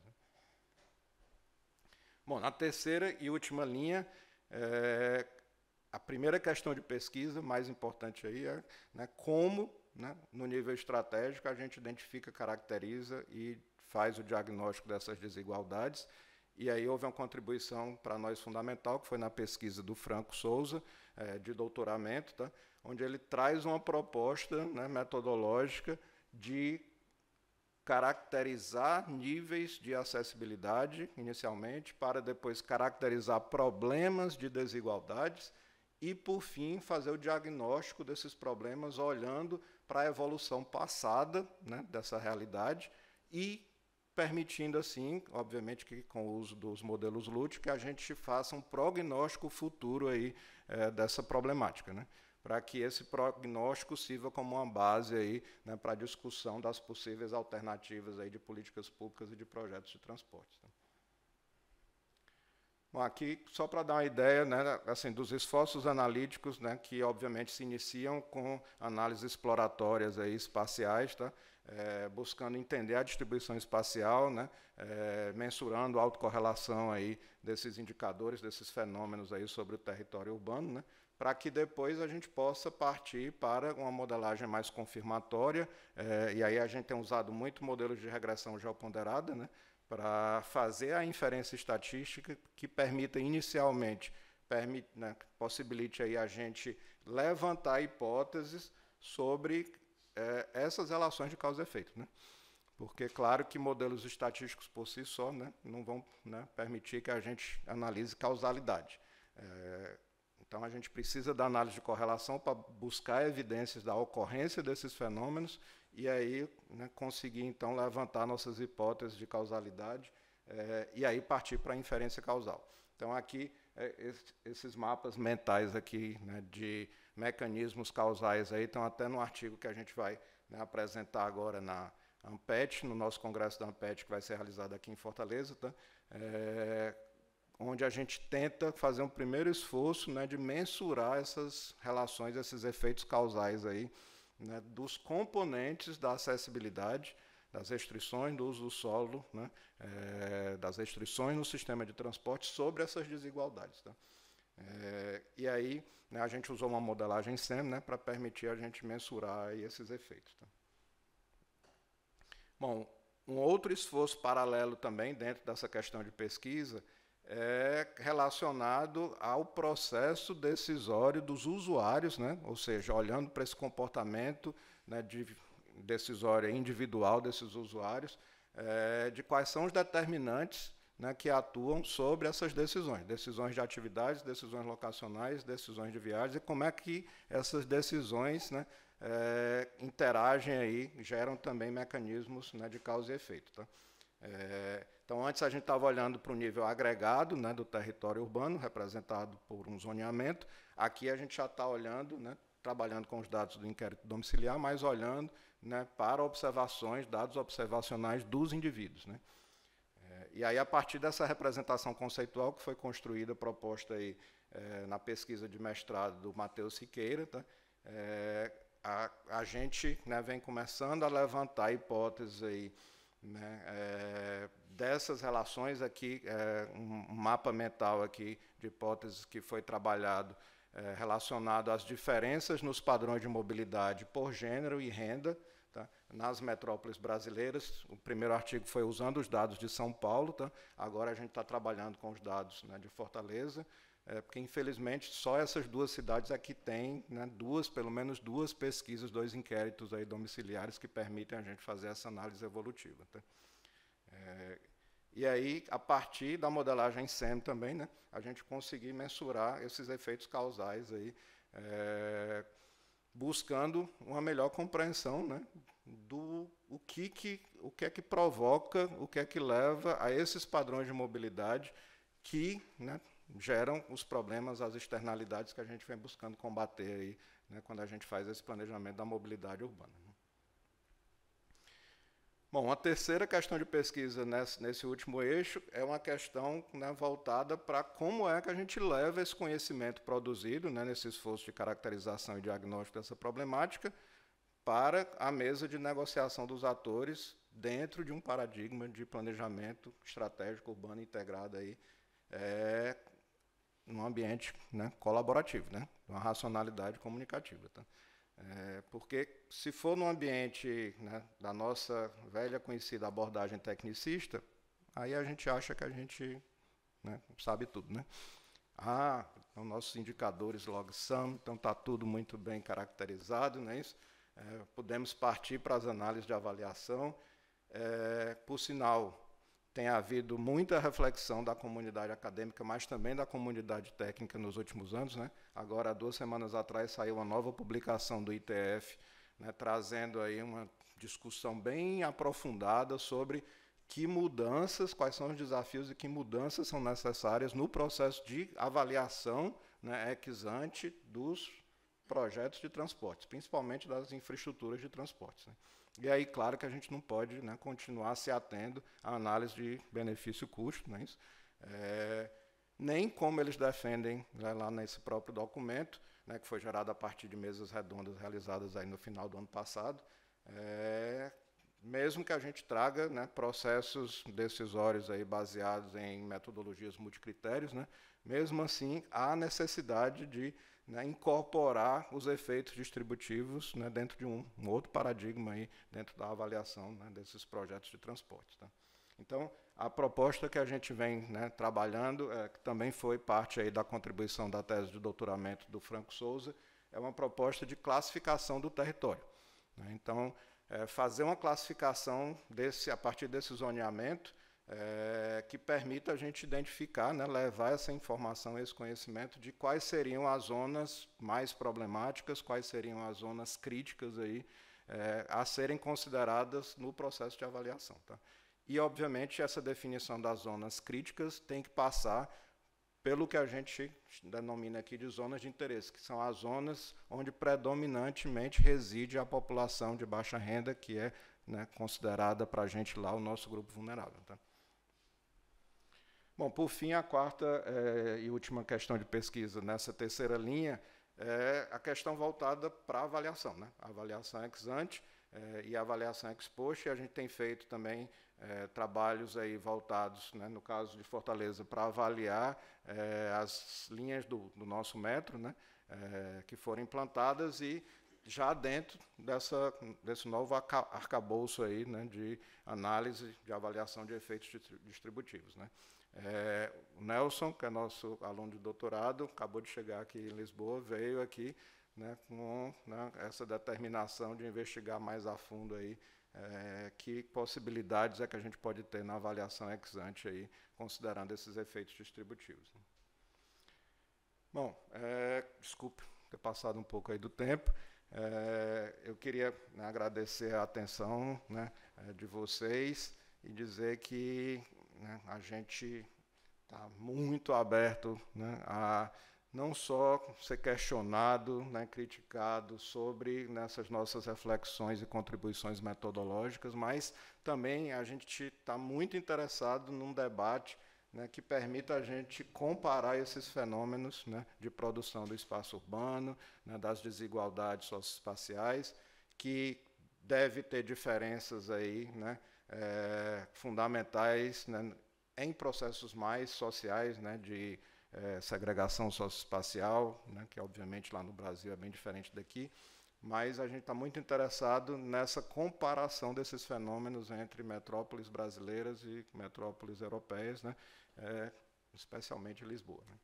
Bom, na terceira e última linha, é, a primeira questão de pesquisa, mais importante aí, é né, como, né, no nível estratégico, a gente identifica, caracteriza e faz o diagnóstico dessas desigualdades. E aí houve uma contribuição para nós fundamental, que foi na pesquisa do Franco Souza, é, de doutoramento, tá? onde ele traz uma proposta né, metodológica de caracterizar níveis de acessibilidade inicialmente, para depois caracterizar problemas de desigualdades e, por fim, fazer o diagnóstico desses problemas olhando para a evolução passada né, dessa realidade e permitindo assim, obviamente que com o uso dos modelos LUT, que a gente faça um prognóstico futuro aí é, dessa problemática, né? para que esse prognóstico sirva como uma base aí né, para a discussão das possíveis alternativas aí de políticas públicas e de projetos de transporte. Tá? Bom, aqui só para dar uma ideia, né, assim, dos esforços analíticos, né, que obviamente se iniciam com análises exploratórias aí espaciais, tá? é, buscando entender a distribuição espacial, né, é, mensurando a autocorrelação aí desses indicadores, desses fenômenos aí sobre o território urbano, né, para que depois a gente possa partir para uma modelagem mais confirmatória. É, e aí a gente tem usado muito modelos de regressão geoponderada né, para fazer a inferência estatística que permita inicialmente, permite, né, possibilite aí a gente levantar hipóteses sobre é, essas relações de causa e efeito. Né? Porque, claro, que modelos estatísticos por si só né, não vão né, permitir que a gente analise causalidade. É, então, a gente precisa da análise de correlação para buscar evidências da ocorrência desses fenômenos e aí né, conseguir, então, levantar nossas hipóteses de causalidade é, e aí partir para a inferência causal. Então, aqui, é, esses mapas mentais aqui né, de mecanismos causais aí, estão até no artigo que a gente vai né, apresentar agora na AMPET, no nosso congresso da AMPET, que vai ser realizado aqui em Fortaleza, tá? É, onde a gente tenta fazer um primeiro esforço né, de mensurar essas relações, esses efeitos causais aí, né, dos componentes da acessibilidade, das restrições do uso do solo, né, é, das restrições no sistema de transporte sobre essas desigualdades. Tá? É, e aí né, a gente usou uma modelagem SEM né, para permitir a gente mensurar esses efeitos. Tá? Bom, um outro esforço paralelo também dentro dessa questão de pesquisa é relacionado ao processo decisório dos usuários, né? ou seja, olhando para esse comportamento né, de decisório individual desses usuários, é, de quais são os determinantes né, que atuam sobre essas decisões, decisões de atividades, decisões locacionais, decisões de viagens, e como é que essas decisões né, é, interagem aí, geram também mecanismos né, de causa e efeito. Tá? É, então, antes a gente estava olhando para o nível agregado né, do território urbano, representado por um zoneamento, aqui a gente já está olhando, né, trabalhando com os dados do inquérito domiciliar, mas olhando né, para observações, dados observacionais dos indivíduos. Né? e aí, a partir dessa representação conceitual que foi construída, proposta aí, é, na pesquisa de mestrado do Matheus Siqueira, tá? é, a, a, gente né, vem começando a levantar hipóteses aí, né, é, dessas relações aqui, um mapa mental aqui de hipóteses que foi trabalhado relacionado às diferenças nos padrões de mobilidade por gênero e renda, Tá? Nas metrópoles brasileiras, o primeiro artigo foi usando os dados de São Paulo, tá? agora a gente está trabalhando com os dados né, de Fortaleza, é, porque infelizmente só essas duas cidades aqui têm né, duas, pelo menos duas pesquisas, dois inquéritos aí domiciliares que permitem a gente fazer essa análise evolutiva. Tá? É, e aí, a partir da modelagem SEM também, né, a gente conseguir mensurar esses efeitos causais aí, é, buscando uma melhor compreensão né, do o que, que, o que é que provoca, o que é que leva a esses padrões de mobilidade que né, geram os problemas, as externalidades que a gente vem buscando combater aí, né, quando a gente faz esse planejamento da mobilidade urbana. Bom, a terceira questão de pesquisa nesse, nesse último eixo é uma questão né, voltada para como é que a gente leva esse conhecimento produzido, né, nesse esforço de caracterização e diagnóstico dessa problemática, para a mesa de negociação dos atores dentro de um paradigma de planejamento estratégico urbano integrado aí, é, num ambiente né, colaborativo, né, uma racionalidade comunicativa. Tá? É, porque se for num ambiente né, da nossa velha conhecida abordagem tecnicista, aí a gente acha que a gente né, sabe tudo, né? Ah, então nossos indicadores log são, então está tudo muito bem caracterizado, não é isso? É, podemos partir para as análises de avaliação. É, por sinal, tem havido muita reflexão da comunidade acadêmica, mas também da comunidade técnica nos últimos anos. Né? Agora, duas semanas atrás, saiu uma nova publicação do ITF, né, trazendo aí uma discussão bem aprofundada sobre que mudanças, quais são os desafios e que mudanças são necessárias no processo de avaliação né, ex ante dos projetos de transportes, principalmente das infraestruturas de transportes. Né? E aí, claro que a gente não pode né, continuar se atendo à análise de benefício-custo, não é isso? É, nem como eles defendem né, lá nesse próprio documento, né, que foi gerado a partir de mesas redondas realizadas aí no final do ano passado, é, mesmo que a gente traga né, processos decisórios aí baseados em metodologias multicritérios, né, mesmo assim há necessidade de né, incorporar os efeitos distributivos né, dentro de um, um, outro paradigma aí, dentro da avaliação né, desses projetos de transporte. Tá? Então, a proposta que a gente vem né, trabalhando, é, que também foi parte aí da contribuição da tese de doutoramento do Franco Souza, é uma proposta de classificação do território. Né? Então, é, fazer uma classificação desse, a partir desse zoneamento é, que permita a gente identificar, né, levar essa informação, esse conhecimento de quais seriam as zonas mais problemáticas, quais seriam as zonas críticas aí, é, a serem consideradas no processo de avaliação. Tá? E, obviamente, essa definição das zonas críticas tem que passar pelo que a gente denomina aqui de zonas de interesse, que são as zonas onde predominantemente reside a população de baixa renda, que é né, considerada para a gente lá o nosso grupo vulnerável. Tá? Bom, por fim, a quarta é, e última questão de pesquisa nessa terceira linha é a questão voltada para a avaliação, né? A avaliação ex ante é, e a avaliação ex post, e a gente tem feito também é, trabalhos aí voltados, né, no caso de Fortaleza, para avaliar as linhas do, do, nosso metro, né, que foram implantadas e já dentro dessa, desse novo arcabouço aí, né, de análise de avaliação de efeitos distributivos. Né. É, o Nelson, que é nosso aluno de doutorado, acabou de chegar aqui em Lisboa, veio aqui né, com né, essa determinação de investigar mais a fundo aí é, que possibilidades é que a gente pode ter na avaliação ex ante aí, considerando esses efeitos distributivos. Bom, é, desculpe ter passado um pouco aí do tempo. É, eu queria né, agradecer a atenção né, é, de vocês e dizer que né, a gente está muito aberto né, a não só ser questionado, né, criticado sobre nessas né, nossas reflexões e contribuições metodológicas, mas também a gente está muito interessado num debate né, que permita a gente comparar esses fenômenos né, de produção do espaço urbano, né, das desigualdades socioespaciais, que deve ter diferenças aí, né, é, fundamentais né, em processos mais sociais, né, de é, segregação socioespacial, né, que obviamente lá no Brasil é bem diferente daqui, mas a gente está muito interessado nessa comparação desses fenômenos entre metrópoles brasileiras e metrópoles europeias, né, é, especialmente Lisboa. Né.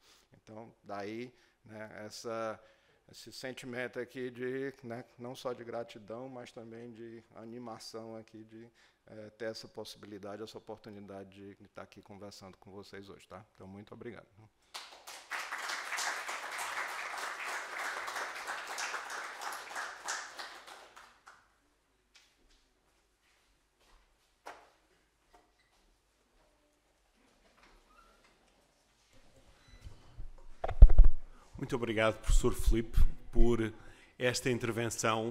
Então, daí né, essa esse sentimento aqui de né, não só de gratidão, mas também de animação aqui de é, ter essa possibilidade, essa oportunidade de estar aqui conversando com vocês hoje, tá? Então, muito obrigado. Muito obrigado, professor Felipe, por esta intervenção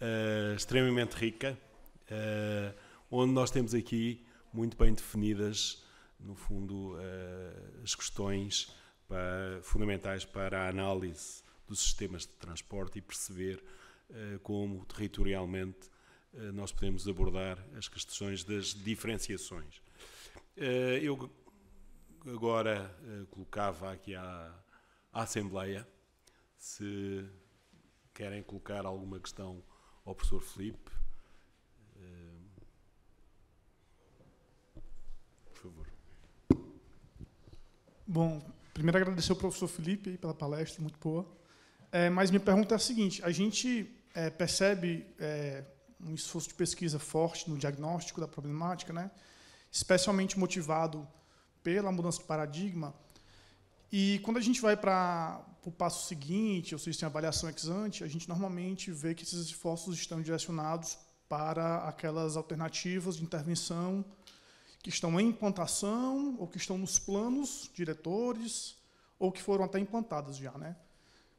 uh, extremamente rica. Uh, onde nós temos aqui muito bem definidas, no fundo, eh, as questões fundamentais para a análise dos sistemas de transporte e perceber eh, como territorialmente eh, nós podemos abordar as questões das diferenciações. Eu agora colocava aqui à, Assembleia se querem colocar alguma questão ao professor Felipe. Bom, primeiro agradecer ao professor Felipe pela palestra, muito boa. É, mas minha pergunta é a seguinte: a gente é, percebe é, um esforço de pesquisa forte no diagnóstico da problemática, né? especialmente motivado pela mudança de paradigma. E quando a gente vai para o passo seguinte, ou seja, tem avaliação ex ante, a gente normalmente vê que esses esforços estão direcionados para aquelas alternativas de intervenção que estão em implantação ou que estão nos planos diretores ou que foram até implantadas já, né?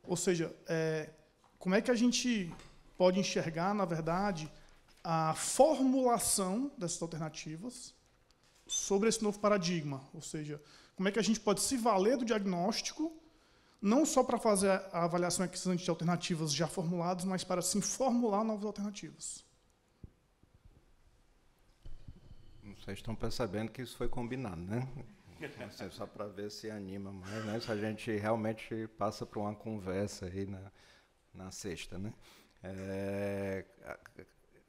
Ou seja, é, como é que a gente pode enxergar, na verdade, a formulação dessas alternativas sobre esse novo paradigma? Ou seja, como é que a gente pode se valer do diagnóstico, não só para fazer a avaliação existente de alternativas já formuladas, mas para sim formular novas alternativas? Vocês estão percebendo que isso foi combinado, né? Assim, só para ver se anima mais, né? Se a gente realmente passa para uma conversa aí na, na sexta, né? É,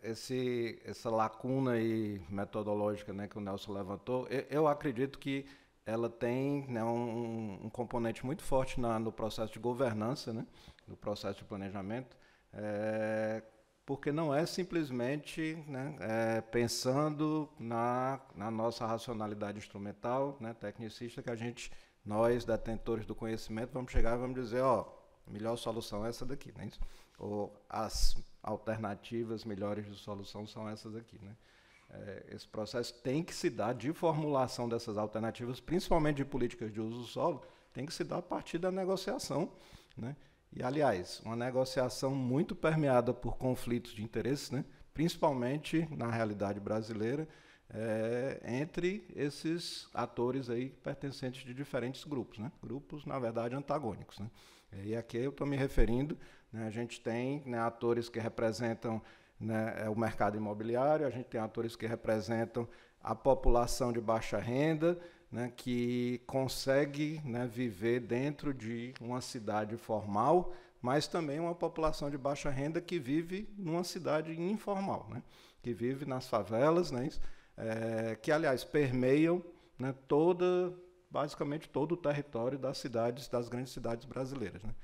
esse, essa lacuna aí metodológica né, que o Nelson levantou, eu, eu acredito que ela tem né, um, um, componente muito forte na, no processo de governança, né, no processo de planejamento, é, porque não é simplesmente né, é, pensando na, na, nossa racionalidade instrumental, né, tecnicista, que a gente, nós, detentores do conhecimento, vamos chegar e vamos dizer, ó, melhor solução é essa daqui, né? ou as alternativas melhores de solução são essas aqui. Né? É, esse processo tem que se dar de formulação dessas alternativas, principalmente de políticas de uso do solo, tem que se dar a partir da negociação, né? E, aliás, uma negociação muito permeada por conflitos de interesses, né? principalmente na realidade brasileira, é, entre esses atores aí pertencentes de diferentes grupos, né? grupos, na verdade, antagônicos. Né? E aqui eu estou me referindo, né, a gente tem né, atores que representam né, eh, o mercado imobiliário, a gente tem atores que representam a população de baixa renda, né, que consegue né, viver dentro de uma cidade formal, mas também uma população de baixa renda que vive numa cidade informal, né, que vive nas favelas, né, é, que, aliás, permeiam né, toda, basicamente todo o território das cidades, das grandes cidades brasileiras. Né.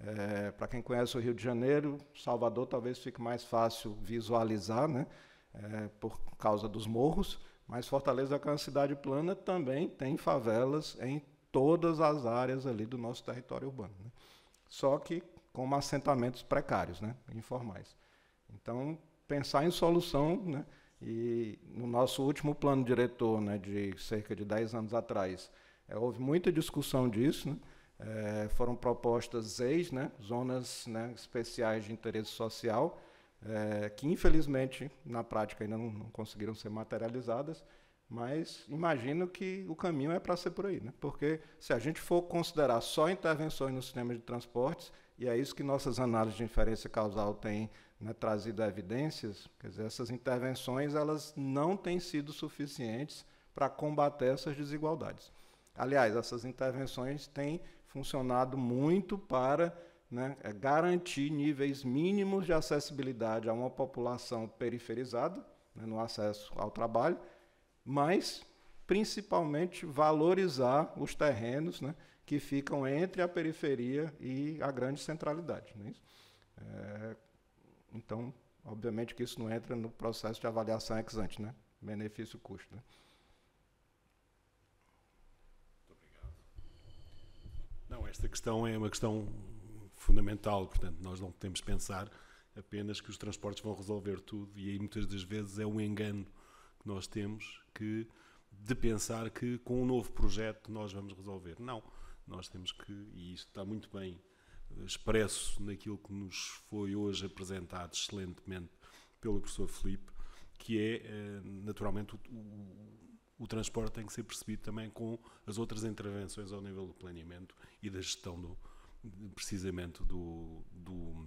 É, eh, Para quem conhece o Rio de Janeiro, Salvador talvez fique mais fácil visualizar, né, é, por causa dos morros, mas Fortaleza, que é uma cidade plana, também tem favelas em todas as áreas ali do nosso território urbano. Né? Só que com assentamentos precários, né? informais. Então, pensar em solução, né? e no nosso último plano diretor, né, de cerca de 10 anos atrás, é, houve muita discussão disso, né? é, foram propostas ZEIS, né, zonas né, especiais de interesse social, é, que infelizmente na prática ainda não, não, conseguiram ser materializadas, mas imagino que o caminho é para ser por aí, né? porque se a gente for considerar só intervenções no sistema de transportes, e é isso que nossas análises de inferência causal têm né, trazido evidências, quer dizer, essas intervenções elas não têm sido suficientes para combater essas desigualdades. Aliás, essas intervenções têm funcionado muito para né, é garantir níveis mínimos de acessibilidade a uma população periferizada né, no acesso ao trabalho, mas principalmente valorizar os terrenos né, que ficam entre a periferia e a grande centralidade. Né? É, então, obviamente que isso não entra no processo de avaliação ex ante, né? benefício-custo. Né? Não, esta questão é uma questão fundamental. Portanto, nós não podemos pensar apenas que os transportes vão resolver tudo, e aí muitas das vezes é um engano que nós temos que de pensar que com um novo projeto nós vamos resolver. Não, nós temos que, e isto está muito bem expresso naquilo que nos foi hoje apresentado excelentemente pelo professor Felipe, que é eh, naturalmente o, o, o, transporte tem que ser percebido também com as outras intervenções ao nível do planeamento e da gestão do, precisamente do, do,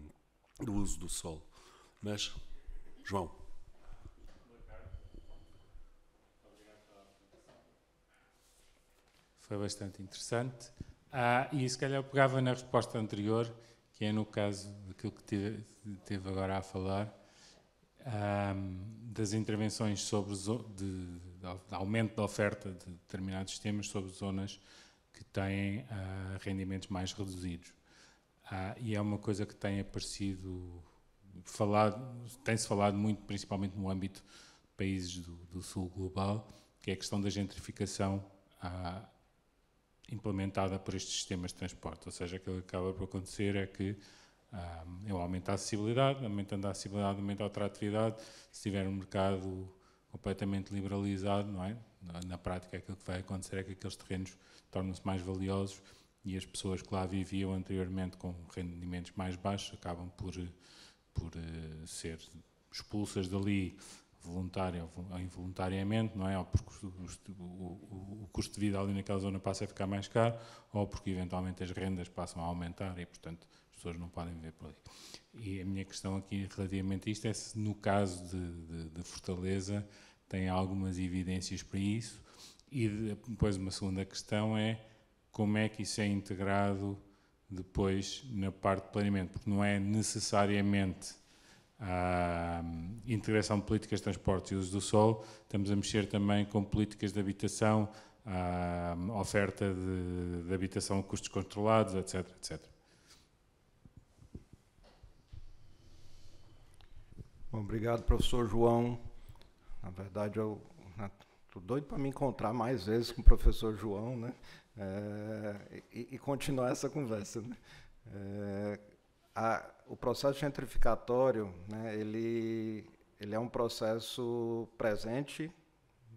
do uso do sol. Mas, João. Foi bastante interessante. Ah, e se calhar eu pegava na resposta anterior, que é no caso daquilo que teve, agora a falar, ah, das intervenções sobre de, de, de, aumento da oferta de determinados temas sobre zonas que têm uh, rendimentos mais reduzidos. Ah, e é uma coisa que tem aparecido, falado, tem-se falado muito, principalmente no âmbito de países do, do sul global, que é a questão da gentrificação ah, implementada por estes sistemas de transporte. Ou seja, o que acaba por acontecer é que ah, eu aumento a acessibilidade, aumentando a acessibilidade, aumenta a atratividade, se tiver um mercado completamente liberalizado, não é? Na prática, aquilo que vai acontecer é que aqueles terrenos tornam-se mais valiosos e as pessoas que lá viviam anteriormente com rendimentos mais baixos acabam por, por eh, ser expulsas dali voluntária ou involuntariamente, não é? Ou porque o, o, custo de vida ali naquela zona passa a ficar mais caro, ou porque eventualmente as rendas passam a aumentar e, portanto, as pessoas não podem viver por ali. E a minha questão aqui relativamente a isto é se, no caso de, de, de Fortaleza, tem algumas evidências para isso, e depois uma segunda questão é como é que isso é integrado depois na parte de planeamento, porque não é necessariamente a hum, integração de políticas de transportes e uso do solo, estamos a mexer também com políticas de habitação, a hum, oferta de, de habitação a custos controlados, etc, etc. Bom, obrigado, professor João. Na verdade, eu Estou doido para me encontrar mais vezes com o professor João, né? É, e, e, continuar essa conversa. Né? É, a, o processo gentrificatório, né, ele, ele é um processo presente,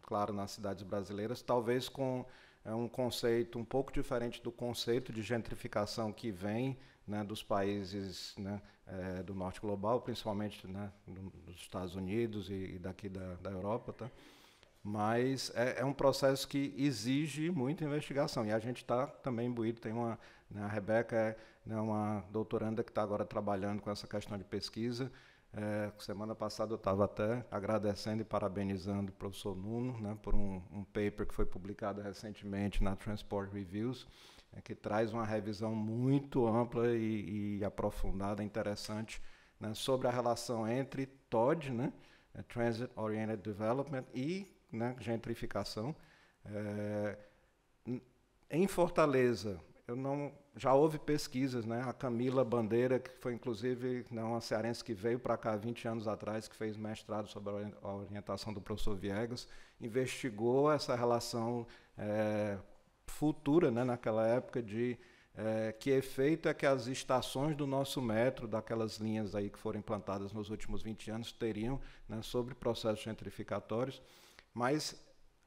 claro, nas cidades brasileiras, talvez com é um conceito um pouco diferente do conceito de gentrificação que vem né, dos países né, é, do norte global, principalmente né, dos Estados Unidos e, e daqui da, da Europa, tá? Mas é, é um processo que exige muita investigação. E a gente está também imbuído, tem uma. Né, a Rebeca é né, uma doutoranda que está agora trabalhando com essa questão de pesquisa. É, semana passada eu estava até agradecendo e parabenizando o professor Nuno né, por um, um, paper que foi publicado recentemente na Transport Reviews, é, que traz uma revisão muito ampla e, e aprofundada, interessante, né, sobre a relação entre TOD, né, é, Transit Oriented Development, e né, gentrificação. É, em Fortaleza, eu não, já houve pesquisas, né? A Camila Bandeira, que foi inclusive né, uma cearense que veio para cá 20 anos atrás, que fez mestrado sobre a orientação do professor Viegas, investigou essa relação é, futura, né, naquela época de é, que efeito é que as estações do nosso metro, daquelas linhas aí que foram implantadas nos últimos 20 anos, teriam né, sobre processos gentrificatórios. Mas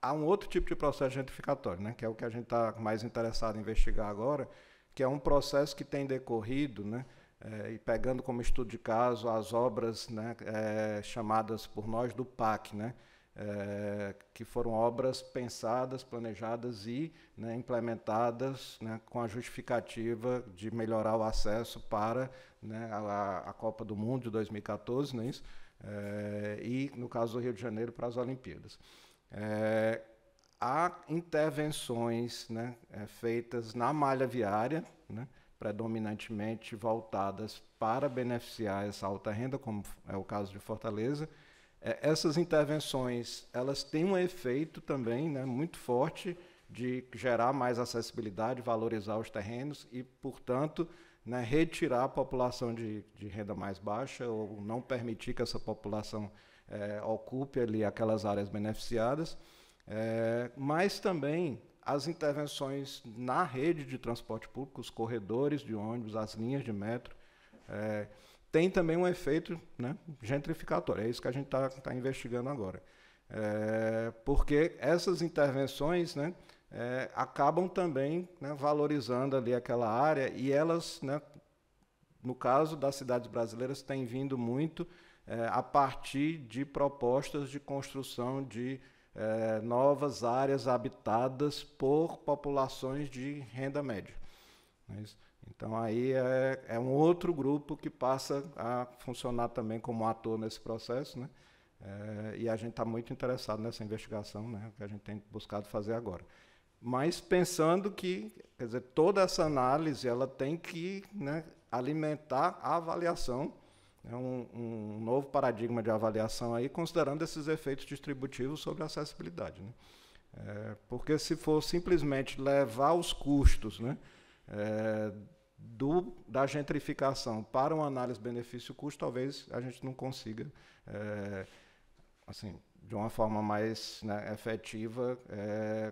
há um outro tipo de processo gentrificatório, né, que é o que a gente está mais interessado em investigar agora, que é um processo que tem decorrido, né, é, e pegando como estudo de caso as obras né, é, chamadas por nós do PAC, né, é, que foram obras pensadas, planejadas e né, implementadas né, com a justificativa de melhorar o acesso para né, a, a Copa do Mundo de 2014, não é isso? é, e, no caso do Rio de Janeiro, para as Olimpíadas. É, há intervenções né, eh, feitas na malha viária, né, predominantemente voltadas para beneficiar essa alta renda, como é o caso de Fortaleza. É, essas intervenções elas têm um efeito também né, muito forte de gerar mais acessibilidade, valorizar os terrenos e, portanto, né, retirar a população de, de, renda mais baixa ou não permitir que essa população é, ocupe ali aquelas áreas beneficiadas, é, mas também as intervenções na rede de transporte público, os corredores de ônibus, as linhas de metro, é, tem também um efeito né, gentrificatório. É isso que a gente está tá investigando agora. É, porque essas intervenções, né, é, acabam também né, valorizando ali aquela área e elas, né, no caso das cidades brasileiras, têm vindo muito é, a partir de propostas de construção de é, novas áreas habitadas por populações de renda média. É então aí é, é, um outro grupo que passa a funcionar também como ator nesse processo, né? É, e a gente está muito interessado nessa investigação, né? Que a gente tem buscado fazer agora mas pensando que quer dizer, toda essa análise ela tem que né, alimentar a avaliação, né, um, um, novo paradigma de avaliação aí, considerando esses efeitos distributivos sobre a acessibilidade. Né? É, porque se for simplesmente levar os custos né, é, do, da gentrificação para uma análise benefício-custo, talvez a gente não consiga, é, assim, de uma forma mais né, efetiva, é,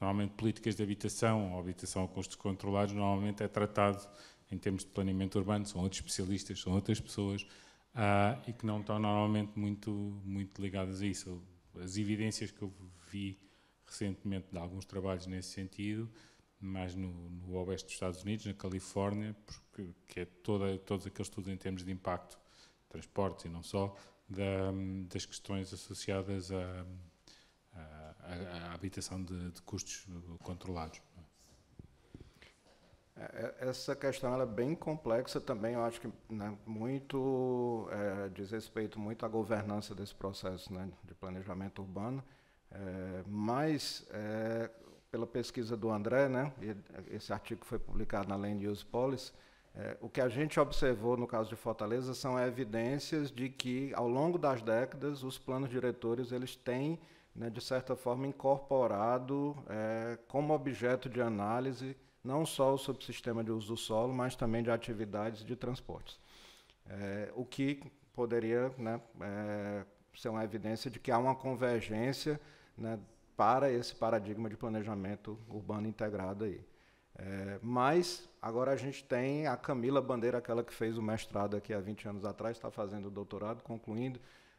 Normalmente, políticas de habitação ou habitação a custos controlados, normalmente é tratado em termos de planeamento urbano, são outros especialistas, são outras pessoas uh, e que não estão normalmente muito, muito ligadas a isso. As evidências que eu vi recentemente de alguns trabalhos nesse sentido, mais no, no oeste dos Estados Unidos, na Califórnia, porque, que é toda, todos aqueles estudos em termos de impacto, transportes e não só, da, das questões associadas a a, habitação de, de, custos controlados. É, é, essa questão é bem complexa também, eu acho que né, muito é, diz respeito muito à governança desse processo né, de planejamento urbano, é, mas é, pela pesquisa do André, né, esse artigo foi publicado na Land Use Policy, é, o que a gente observou no caso de Fortaleza são evidências de que, ao longo das décadas, os planos diretores eles têm né, de certa forma, incorporado é, como objeto de análise não só o subsistema de uso do solo, mas também de atividades de transportes. É, o que poderia né, é, ser uma evidência de que há uma convergência né, para esse paradigma de planejamento urbano integrado aí. É, mas agora a gente tem a Camila Bandeira, aquela que fez o mestrado aqui há 20 anos atrás, está fazendo o doutorado, concluindo,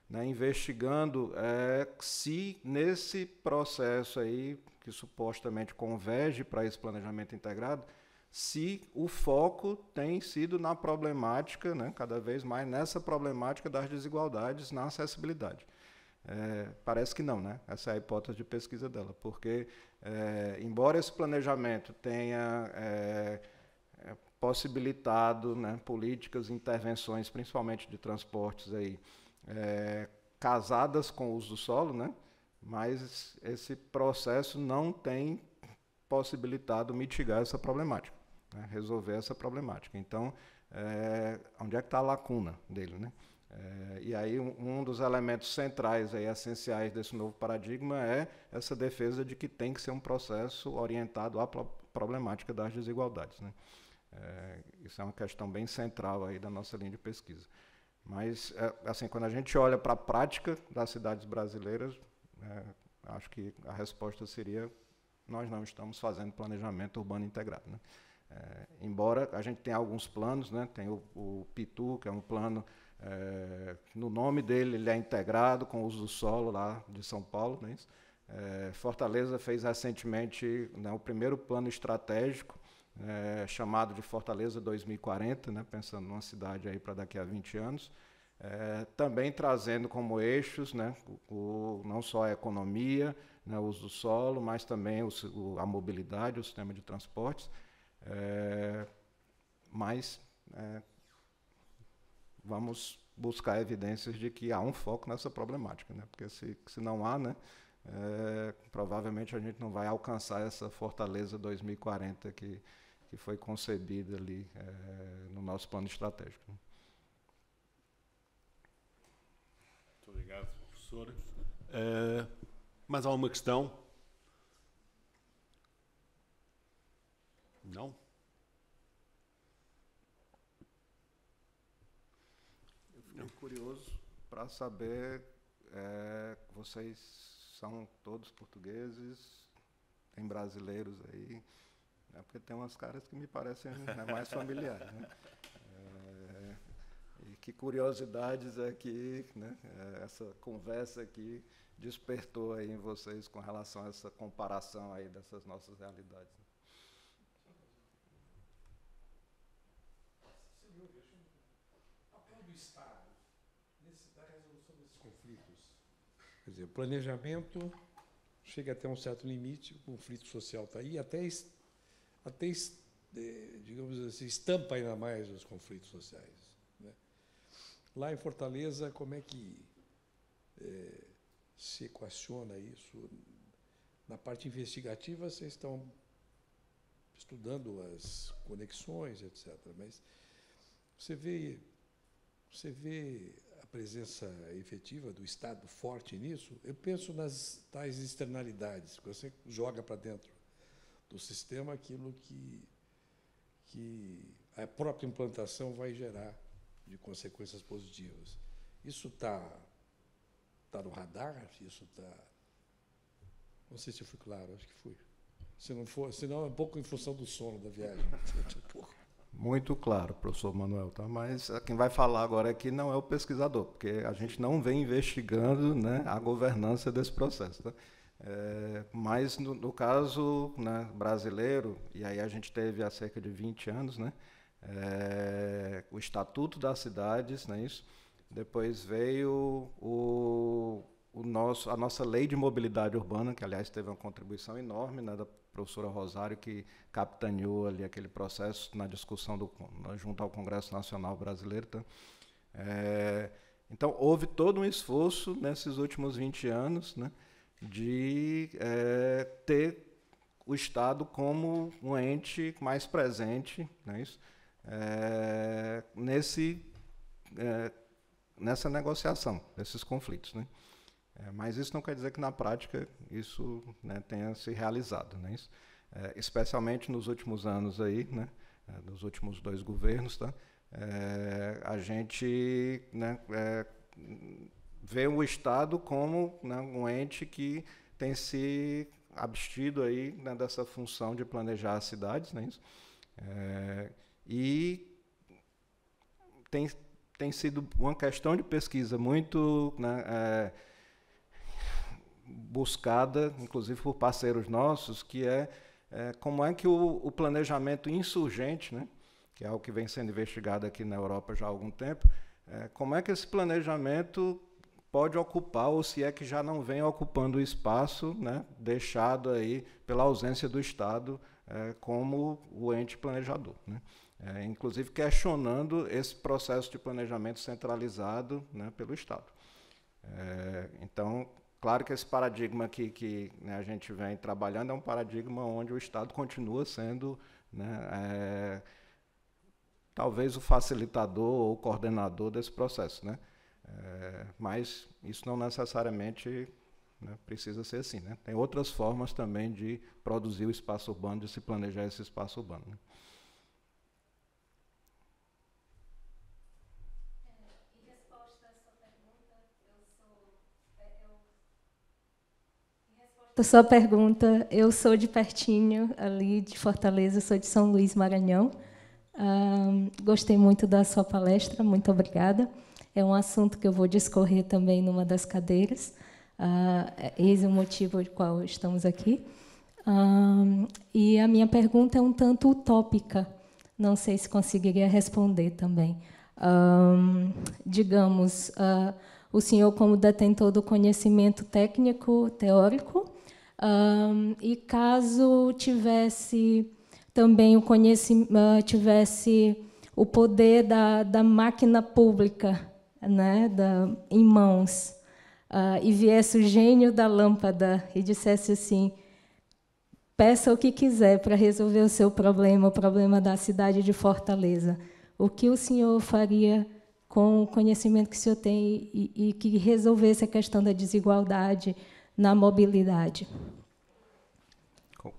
né, investigando é, se nesse processo aí, que supostamente converge para esse planejamento integrado, se o foco tem sido na problemática, né, cada vez mais nessa problemática das desigualdades na acessibilidade. É, parece que não, né? Essa é a hipótese de pesquisa dela, porque, é, embora esse planejamento tenha é, é possibilitado né, políticas e intervenções, principalmente de transportes aí, é, casadas com o uso do solo, né? mas esse processo não tem possibilitado mitigar essa problemática, né? resolver essa problemática. Então, é, onde é que está a lacuna dele? Né? É, e aí um, um dos elementos centrais aí, essenciais desse novo paradigma é essa defesa de que tem que ser um processo orientado à problemática das desigualdades. Né? É, isso é uma questão bem central aí da nossa linha de pesquisa. Mas, é, assim, quando a gente olha para a prática das cidades brasileiras, é, acho que a resposta seria: nós não estamos fazendo planejamento urbano integrado. Né? É, embora a gente tenha alguns planos, né? tem o, o PITU, que é um plano, é, no nome dele, ele é integrado com o uso do solo lá de São Paulo. Né? Fortaleza fez recentemente né, o primeiro plano estratégico é, chamado de Fortaleza 2040, né, pensando numa cidade aí para daqui a 20 anos, é, também trazendo como eixos né, o, o, não só a economia, né, o uso do solo, mas também o, o, a mobilidade, o sistema de transportes. É, mas é, vamos buscar evidências de que há um foco nessa problemática, né, porque se, se não há, né, é, provavelmente a gente não vai alcançar essa fortaleza 2040 que que foi concebida ali é, no nosso plano estratégico. Né? Muito obrigado, professor. Uh, mais alguma questão? Não? Eu fiquei Não. curioso para saber, é, vocês são todos portugueses, tem brasileiros aí, é porque tem umas caras que me parecem né, mais familiares. Né? É, e que curiosidades né, é que né, essa conversa aqui despertou aí em vocês com relação a essa comparação aí dessas nossas realidades. Né? Estado nesse, resolução desses conflitos? Quer dizer, o planejamento chega até um certo limite, o conflito social está aí, até até, eh, digamos assim, estampa ainda mais os conflitos sociais. Né? Lá em Fortaleza, como é que é, se equaciona isso? Na parte investigativa, vocês estão estudando as conexões, etc. Mas você vê, você vê a presença efetiva do Estado forte nisso? Eu penso nas tais externalidades que você joga para dentro do sistema aquilo que, que a própria implantação vai gerar de consequências positivas. Isso está tá no radar? Isso está. Não sei se eu fui claro, acho que fui. Se não for, senão é um pouco em função do sono da viagem. Muito claro, professor Manuel, tá? Mas eh, quem vai falar agora aqui não é o pesquisador, porque a gente não vem investigando né, a governança desse processo. Tá? É, mas no, no caso né, brasileiro, e aí a gente teve há cerca de 20 anos, né, é, o Estatuto das Cidades, né, isso. depois veio o, o nosso, a nossa Lei de Mobilidade Urbana, que aliás teve uma contribuição enorme né, da professora Rosário, que capitaneou ali aquele processo na discussão do, junto ao Congresso Nacional Brasileiro. Tá? É, então, houve todo um esforço nesses últimos 20 anos, né? de é, ter o Estado como um ente mais presente é isso, é, nesse, é, nessa negociação desses conflitos. Né? É, mas isso não quer dizer que na prática isso né, tenha se realizado. É isso, especialmente nos últimos anos aí, né, nos últimos dois governos, tá? a gente né, vê o Estado como né, um ente que tem se abstido aí né, dessa função de planejar as cidades, né, isso? É, e tem, tem sido uma questão de pesquisa muito né, é, buscada, inclusive por parceiros nossos, que é, é como é que o, o, planejamento insurgente, né, que é o que vem sendo investigado aqui na Europa já há algum tempo, é, como é que esse planejamento pode ocupar, ou se é que já não vem ocupando o espaço né, deixado aí pela ausência do Estado é, como o ente planejador. Né? É, inclusive questionando esse processo de planejamento centralizado né, pelo Estado. É, então, claro que esse paradigma que, que né, a gente vem trabalhando é um paradigma onde o Estado continua sendo né, é, talvez o facilitador ou coordenador desse processo. Né? É, mas isso não necessariamente né, precisa ser assim. Né? Tem outras formas também de produzir o espaço urbano, de se planejar esse espaço urbano. Né? É, sua pergunta, eu sou de pertinho, ali de Fortaleza, sou de São Luís, Maranhão. Ah, gostei muito da sua palestra, muito obrigada. É um assunto que eu vou discorrer também numa das cadeiras. Uh, ah, esse é o motivo pelo qual estamos aqui. Uh, e a minha pergunta é um tanto utópica. Não sei se conseguiria responder também. Uh, digamos, o senhor como detentor do conhecimento técnico, teórico, e caso tivesse também o conhecimento, tivesse o poder da, da máquina pública né, da, em mãos, uh, e viesse o gênio da lâmpada e dissesse assim: peça o que quiser para resolver o seu problema, o problema da cidade de Fortaleza. O que o senhor faria com o conhecimento que o senhor tem e, e que resolvesse a questão da desigualdade na mobilidade?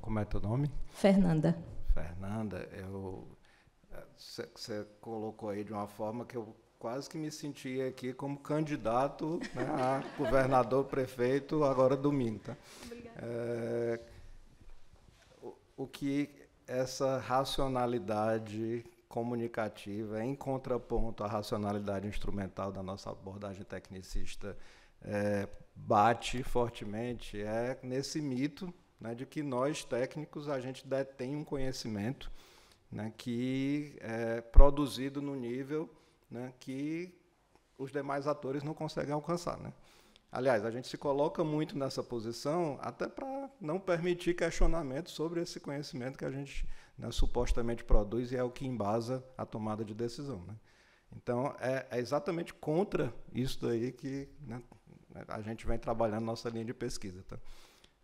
Como é teu nome? Fernanda. Fernanda, eu você eh, colocou aí de uma forma que eu quase que me senti aqui como candidato né, a governador, prefeito, agora domingo. Tá? É, o, o, que essa racionalidade comunicativa, em contraponto à racionalidade instrumental da nossa abordagem tecnicista, é, bate fortemente é nesse mito né, de que nós técnicos a gente detém um conhecimento né, que é produzido no nível né, que os demais atores não conseguem alcançar. Né? Aliás, a gente se coloca muito nessa posição até para não permitir questionamento sobre esse conhecimento que a gente né, supostamente produz e é o que embasa a tomada de decisão. Né? Então, é, é, exatamente contra isso daí que né, a gente vem trabalhando nossa linha de pesquisa. Tá?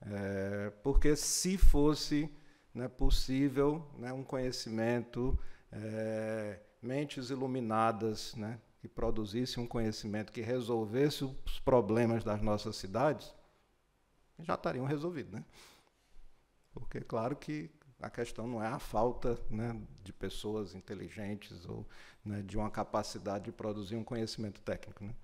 É, porque se fosse né, possível né, um conhecimento é, mentes iluminadas, né, que produzisse um conhecimento que resolvesse os problemas das nossas cidades, já estariam resolvidos, né? Porque claro que a questão não é a falta né, de pessoas inteligentes ou né, de uma capacidade de produzir um conhecimento técnico. Né?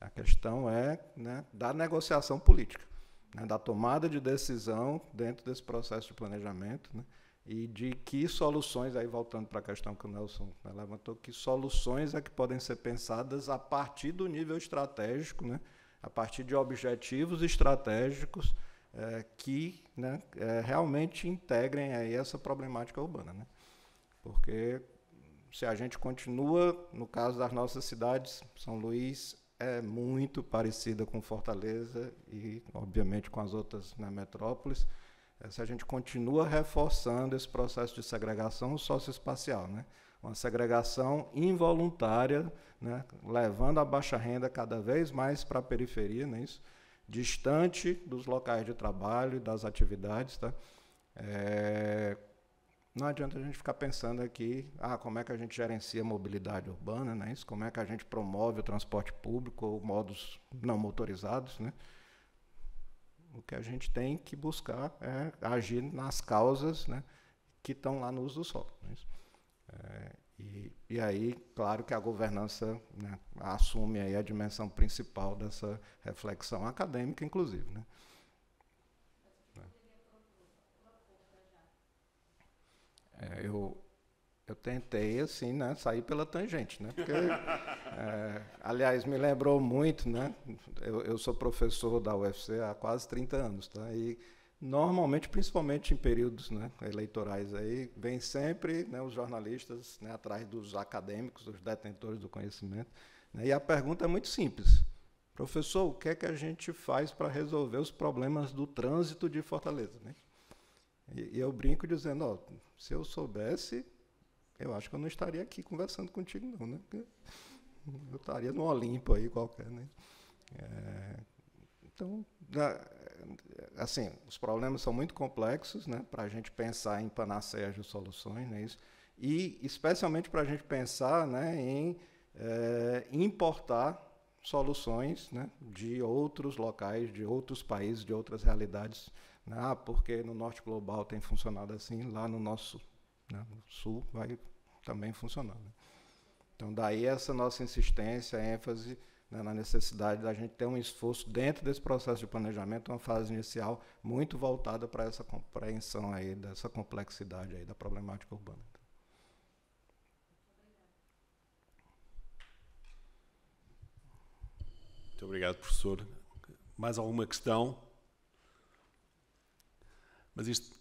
A questão é né, da negociação política, né, da tomada de decisão dentro desse processo de planejamento, né? e de que soluções, aí voltando para a questão que o Nelson né, levantou, que soluções é que podem ser pensadas a partir do nível estratégico, né, a partir de objetivos estratégicos é, que né, é, realmente integrem aí essa problemática urbana. Né? Porque se a gente continua, no caso das nossas cidades, São Luís é muito parecida com Fortaleza e, obviamente, com as outras né, metrópoles, é, se a gente continua reforçando esse processo de segregação socioespacial, né? uma segregação involuntária, né? levando a baixa renda cada vez mais para a periferia, né? Isso, distante dos locais de trabalho e das atividades. Tá? É... não adianta a gente ficar pensando aqui ah, como é que a gente gerencia a mobilidade urbana, né? Isso, como é que a gente promove o transporte público ou modos não motorizados. Né? O que a gente tem que buscar é agir nas causas né, que estão lá no uso do solo. É, é, e, e, aí, claro que a governança né, assume aí a dimensão principal dessa reflexão acadêmica, inclusive. Né? É, eu, eu tentei, assim, né, sair pela tangente, né? Porque, é, aliás, me lembrou muito, né? Eu, eu, sou professor da UFC há quase 30 anos, tá? E normalmente, principalmente em períodos né, eleitorais aí, vem sempre né, os jornalistas né, atrás dos acadêmicos, dos detentores do conhecimento. Né? E a pergunta é muito simples. Professor, o que é que a gente faz para resolver os problemas do trânsito de Fortaleza? Né? E, e eu brinco dizendo, ó, se eu soubesse, eu acho que eu não estaria aqui conversando contigo, não, né? eu estaria no Olimpo aí qualquer, né? É, então, assim, os problemas são muito complexos, né? Para a gente pensar em panaceias de soluções, né? Isso. E especialmente para a gente pensar, né? Em é, importar soluções, né? De outros locais, de outros países, de outras realidades. Ah, porque no norte global tem funcionado assim, lá no nosso né, no sul vai também funcionando. Né? Então, daí essa nossa insistência, ênfase né, na necessidade da gente ter um esforço dentro desse processo de planejamento, uma fase inicial muito voltada para essa compreensão aí dessa complexidade aí da problemática urbana. Muito obrigado, professor. Mais alguma questão? Mas isto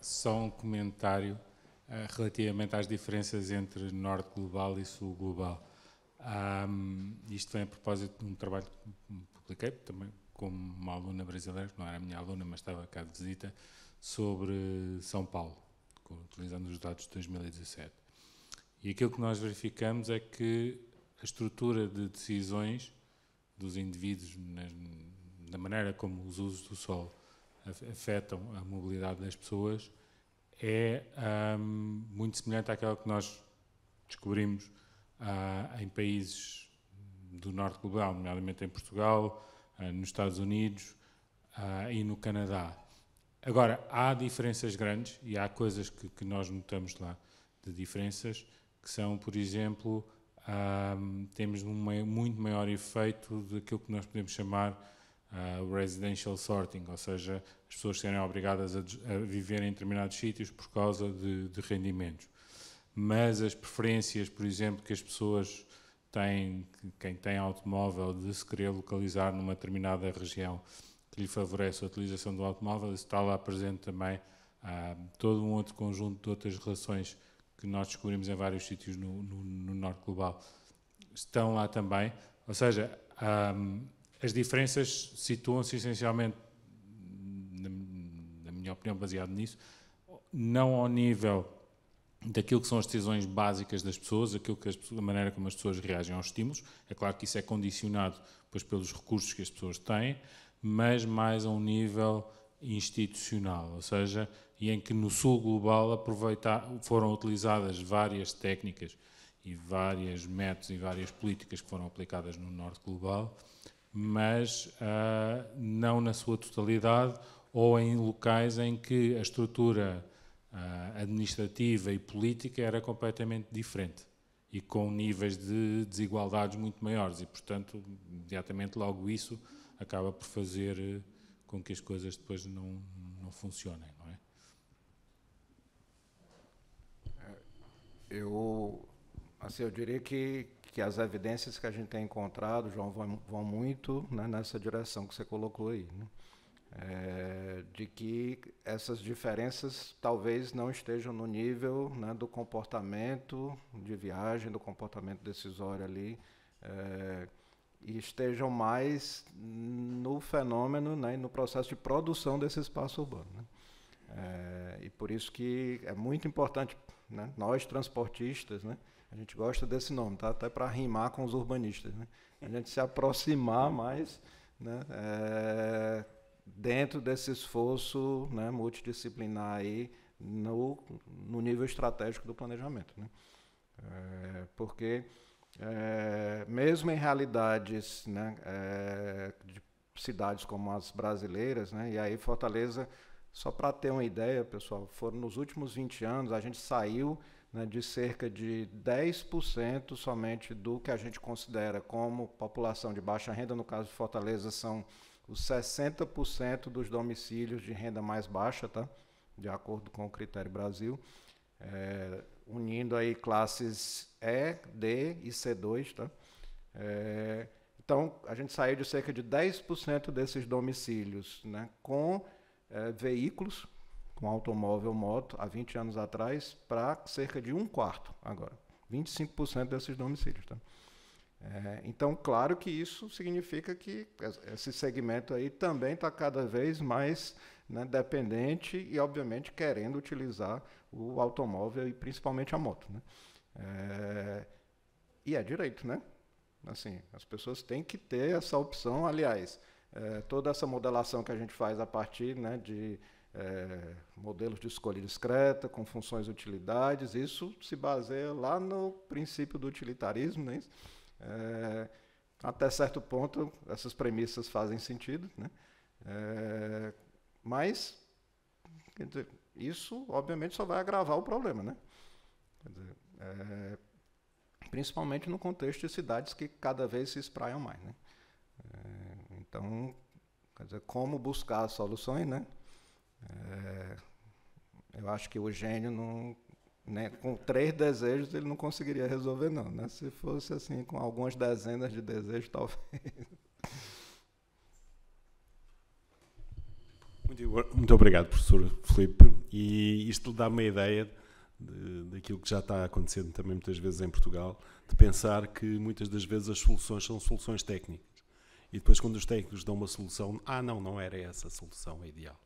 só um comentário uh, relativamente às diferenças entre Norte Global e Sul Global. Um, isto vem a propósito de um trabalho que publiquei também como uma aluna brasileira, não era minha aluna, mas estava cá de visita, sobre São Paulo, utilizando os dados de 2017. E aquilo que nós verificamos é que a estrutura de decisões dos indivíduos, na, na maneira como os usos do solo afetam a mobilidade das pessoas, é hum, muito semelhante àquela que nós descobrimos ah, em países do norte global, nomeadamente em Portugal, ah, nos Estados Unidos ah, e no Canadá. Agora, há diferenças grandes e há coisas que, que nós notamos lá de diferenças, que são, por exemplo, temos um muito maior efeito daquilo que nós podemos chamar uh, o residential sorting, ou seja, as pessoas serem obrigadas a, a viver em determinados sítios por causa de, de, rendimentos. Mas as preferências, por exemplo, que as pessoas têm, quem tem automóvel, de se querer localizar numa determinada região que lhe favorece a utilização do automóvel, está lá presente também uh, todo um outro conjunto de outras relações que nós descobrimos em vários sítios no, no, no Norte Global. Estão lá também, ou seja, um, ah, as diferenças situam-se essencialmente, na minha opinião, baseado nisso, não ao nível daquilo que são as decisões básicas das pessoas, aquilo que as, a maneira como as pessoas reagem aos estímulos. É claro que isso é condicionado pois, pelos recursos que as pessoas têm, mas mais a um nível institucional, ou seja, e em que no sul global foram utilizadas várias técnicas e vários métodos e várias políticas que foram aplicadas no norte global mas uh, não na sua totalidade ou em locais em que a estrutura uh, administrativa e política era completamente diferente e com níveis de desigualdades muito maiores e, portanto, imediatamente logo isso acaba por fazer eh, com que as coisas depois não, não funcionem, não é? é eu, assim, eu diria que que as evidências que a gente tem encontrado, João, vão, vão muito né, nessa direção que você colocou aí, né? é, de que essas diferenças talvez não estejam no nível né, do comportamento de viagem, do comportamento decisório ali, é, e estejam mais no fenômeno né, e no processo de produção desse espaço urbano. Né? É, e por isso que é muito importante né? nós transportistas, né? a gente gosta desse nome, tá? até para rimar com os urbanistas, né? a gente se aproximar mais né? É, dentro desse esforço né? multidisciplinar aí no, no nível estratégico do planejamento. Né? É, porque, é, mesmo em realidades né? É, de cidades como as brasileiras, né? e aí Fortaleza só para ter uma ideia, pessoal, foram nos últimos 20 anos a gente saiu né, de cerca de 10% somente do que a gente considera como população de baixa renda, no caso de Fortaleza são os 60% dos domicílios de renda mais baixa, tá? de acordo com o critério Brasil, é, unindo aí classes E, D e C2. Tá? É, então, a gente saiu de cerca de 10% desses domicílios, né, com é, veículos com automóvel, moto, há 20 anos atrás, para cerca de um quarto agora. 25% desses domicílios. Tá? É, então, claro que isso significa que esse segmento aí também está cada vez mais né, dependente e, obviamente, querendo utilizar o automóvel e principalmente a moto. Né? É, e é direito, né? Assim, as pessoas têm que ter essa opção, aliás é, toda essa modelação que a gente faz a partir né, de é, modelos de escolha discreta, com funções utilidades, isso se baseia lá no princípio do utilitarismo. Né? É, até certo ponto, essas premissas fazem sentido, né? É, mas dizer, isso, obviamente, só vai agravar o problema. Né? Dizer, é, principalmente no contexto de cidades que cada vez se espraiam mais. Né? É, então, quer dizer, como buscar soluções, né? É, eu acho que o gênio não, né, com três desejos ele não conseguiria resolver não, né? Se fosse assim com algumas dezenas de desejos talvez. Muito, obrigado, professor Felipe. E isto dá uma ideia daquilo que já está acontecendo também muitas vezes em Portugal, de pensar que muitas das vezes as soluções são soluções técnicas e depois, quando os técnicos dão uma solução, ah, não, não era essa a solução é ideal.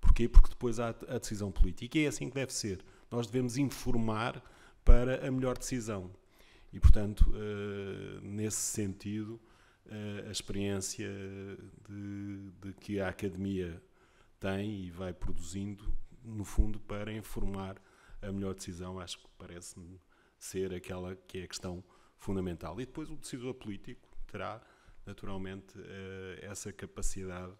Porquê? Porque depois há a decisão política e é assim que deve ser. Nós devemos informar para a melhor decisão. E, portanto, eh, nesse sentido, eh, a experiência de, de que a academia tem e vai produzindo, no fundo, para informar a melhor decisão, acho que parece-me ser aquela que é a questão fundamental. E depois o decisor político terá naturalmente eh, essa capacidade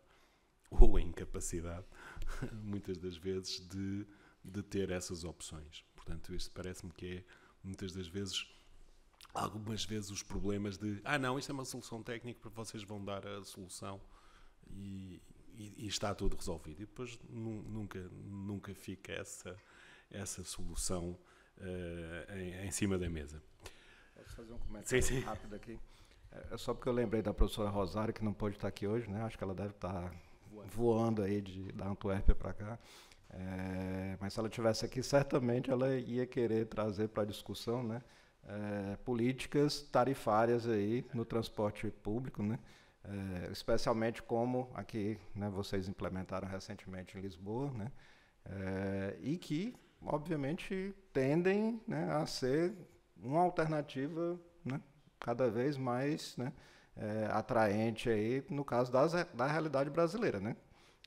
ou incapacidade, muitas das vezes, de, de ter essas opções. Portanto, isto parece-me que é, muitas das vezes, algumas vezes os problemas de ah, não, isto é uma solução técnica, para vocês vão dar a solução e, e, e está tudo resolvido. E depois nunca, nunca fica essa, essa solução uh, em, em, cima da mesa. Posso fazer um comentário sim, sim. rápido aqui? É, é só porque eu lembrei da professora Rosário, que não pode estar aqui hoje, né? Acho que ela deve estar voando aí de, da Antuérpia para cá. É, mas se ela tivesse aqui, certamente ela ia querer trazer para a discussão, né? É, políticas tarifárias aí no transporte público, né? É, especialmente como aqui né, vocês implementaram recentemente em Lisboa, né? É, e que, obviamente, tendem né, a ser uma alternativa né, cada vez mais né, é, atraente aí no caso das, da realidade brasileira, né?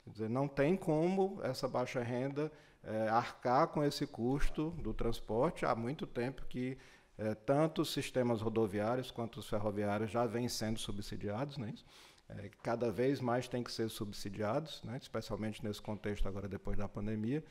Quer dizer, não tem como essa baixa renda é, arcar com esse custo do transporte. Há muito tempo que é, tanto os sistemas rodoviários quanto os ferroviários já vêm sendo subsidiados, né? É, cada vez mais têm que ser subsidiados, né? especialmente nesse contexto agora depois da pandemia.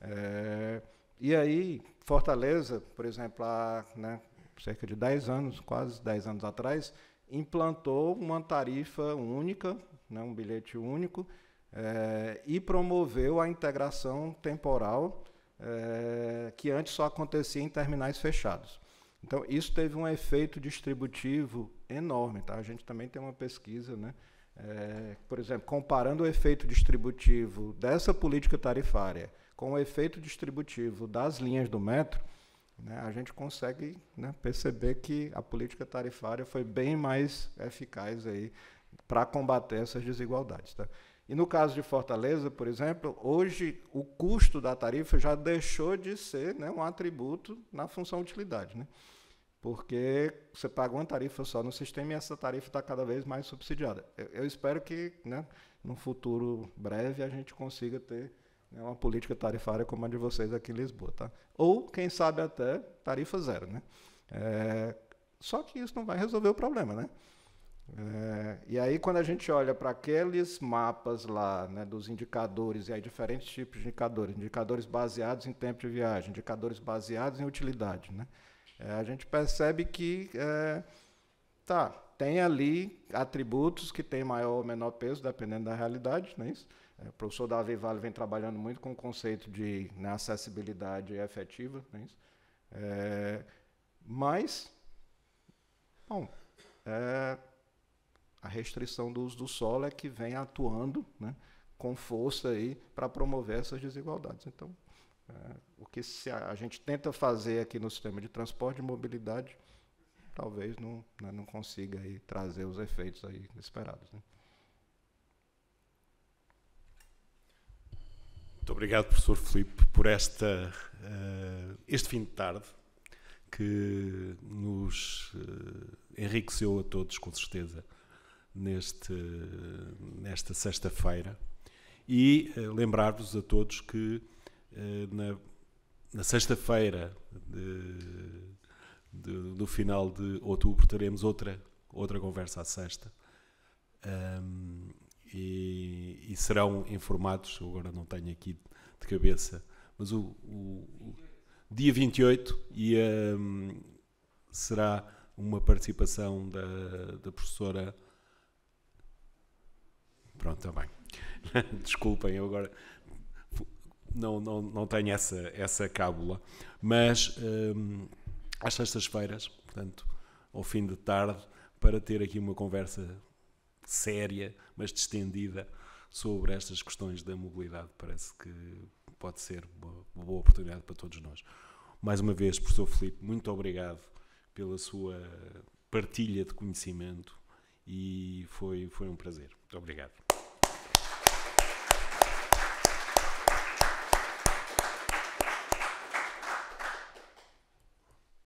É, e aí, Fortaleza, por exemplo, há né, cerca de 10 anos, quase 10 anos atrás, implantou uma tarifa única, né, um bilhete único, é, e promoveu a integração temporal é, que antes só acontecia em terminais fechados. Então, isso teve um efeito distributivo enorme. Tá? A gente também tem uma pesquisa, né? É, por exemplo, comparando o efeito distributivo dessa política tarifária com o efeito distributivo das linhas do metro, né, a gente consegue né, perceber que a política tarifária foi bem mais eficaz aí para combater essas desigualdades. Tá? E no caso de Fortaleza, por exemplo, hoje o custo da tarifa já deixou de ser né, um atributo na função utilidade. Né? Porque você paga uma tarifa só no sistema e essa tarifa está cada vez mais subsidiada. Eu, eu espero que, né, num futuro breve, a gente consiga ter né, uma política tarifária como a de vocês aqui em Lisboa. Tá? Ou, quem sabe, até tarifa zero. Né? É, só que isso não vai resolver o problema. Né? É, e aí, quando a gente olha para aqueles mapas lá, né, dos indicadores, e aí diferentes tipos de indicadores, indicadores baseados em tempo de viagem, indicadores baseados em utilidade, né, é, a gente percebe que é, tá, tem ali atributos que têm maior ou menor peso, dependendo da realidade, não é isso? É, o professor Davi Vale vem trabalhando muito com o conceito de né, acessibilidade efetiva, né, é, mas, bom, é, a restrição do uso do solo é que vem atuando né, com força aí para promover essas desigualdades. Então, é, o que a, a, gente tenta fazer aqui no sistema de transporte e mobilidade, talvez não, né, não consiga aí trazer os efeitos aí esperados. Né? Muito obrigado, professor Filipe, por esta, uh, este fim de tarde que nos uh, enriqueceu a todos, com certeza, neste, uh, nesta sexta-feira. E eh, lembrar-vos a todos que na, na sexta-feira do final de outubro teremos outra, outra conversa à sexta. Um, e, e, serão informados, agora não tenho aqui de cabeça, mas o, o, o dia 28 e, um, será uma participação da, da professora. Pronto, está bem. Desculpem, eu agora não, não, não tenho essa, essa cábula, mas um, às sextas-feiras, portanto, ao fim de tarde, para ter aqui uma conversa séria, mas distendida sobre estas questões da mobilidade. Parece que pode ser uma boa oportunidade para todos nós. Mais uma vez, professor Filipe, muito obrigado pela sua partilha de conhecimento e foi, foi um prazer. Muito obrigado.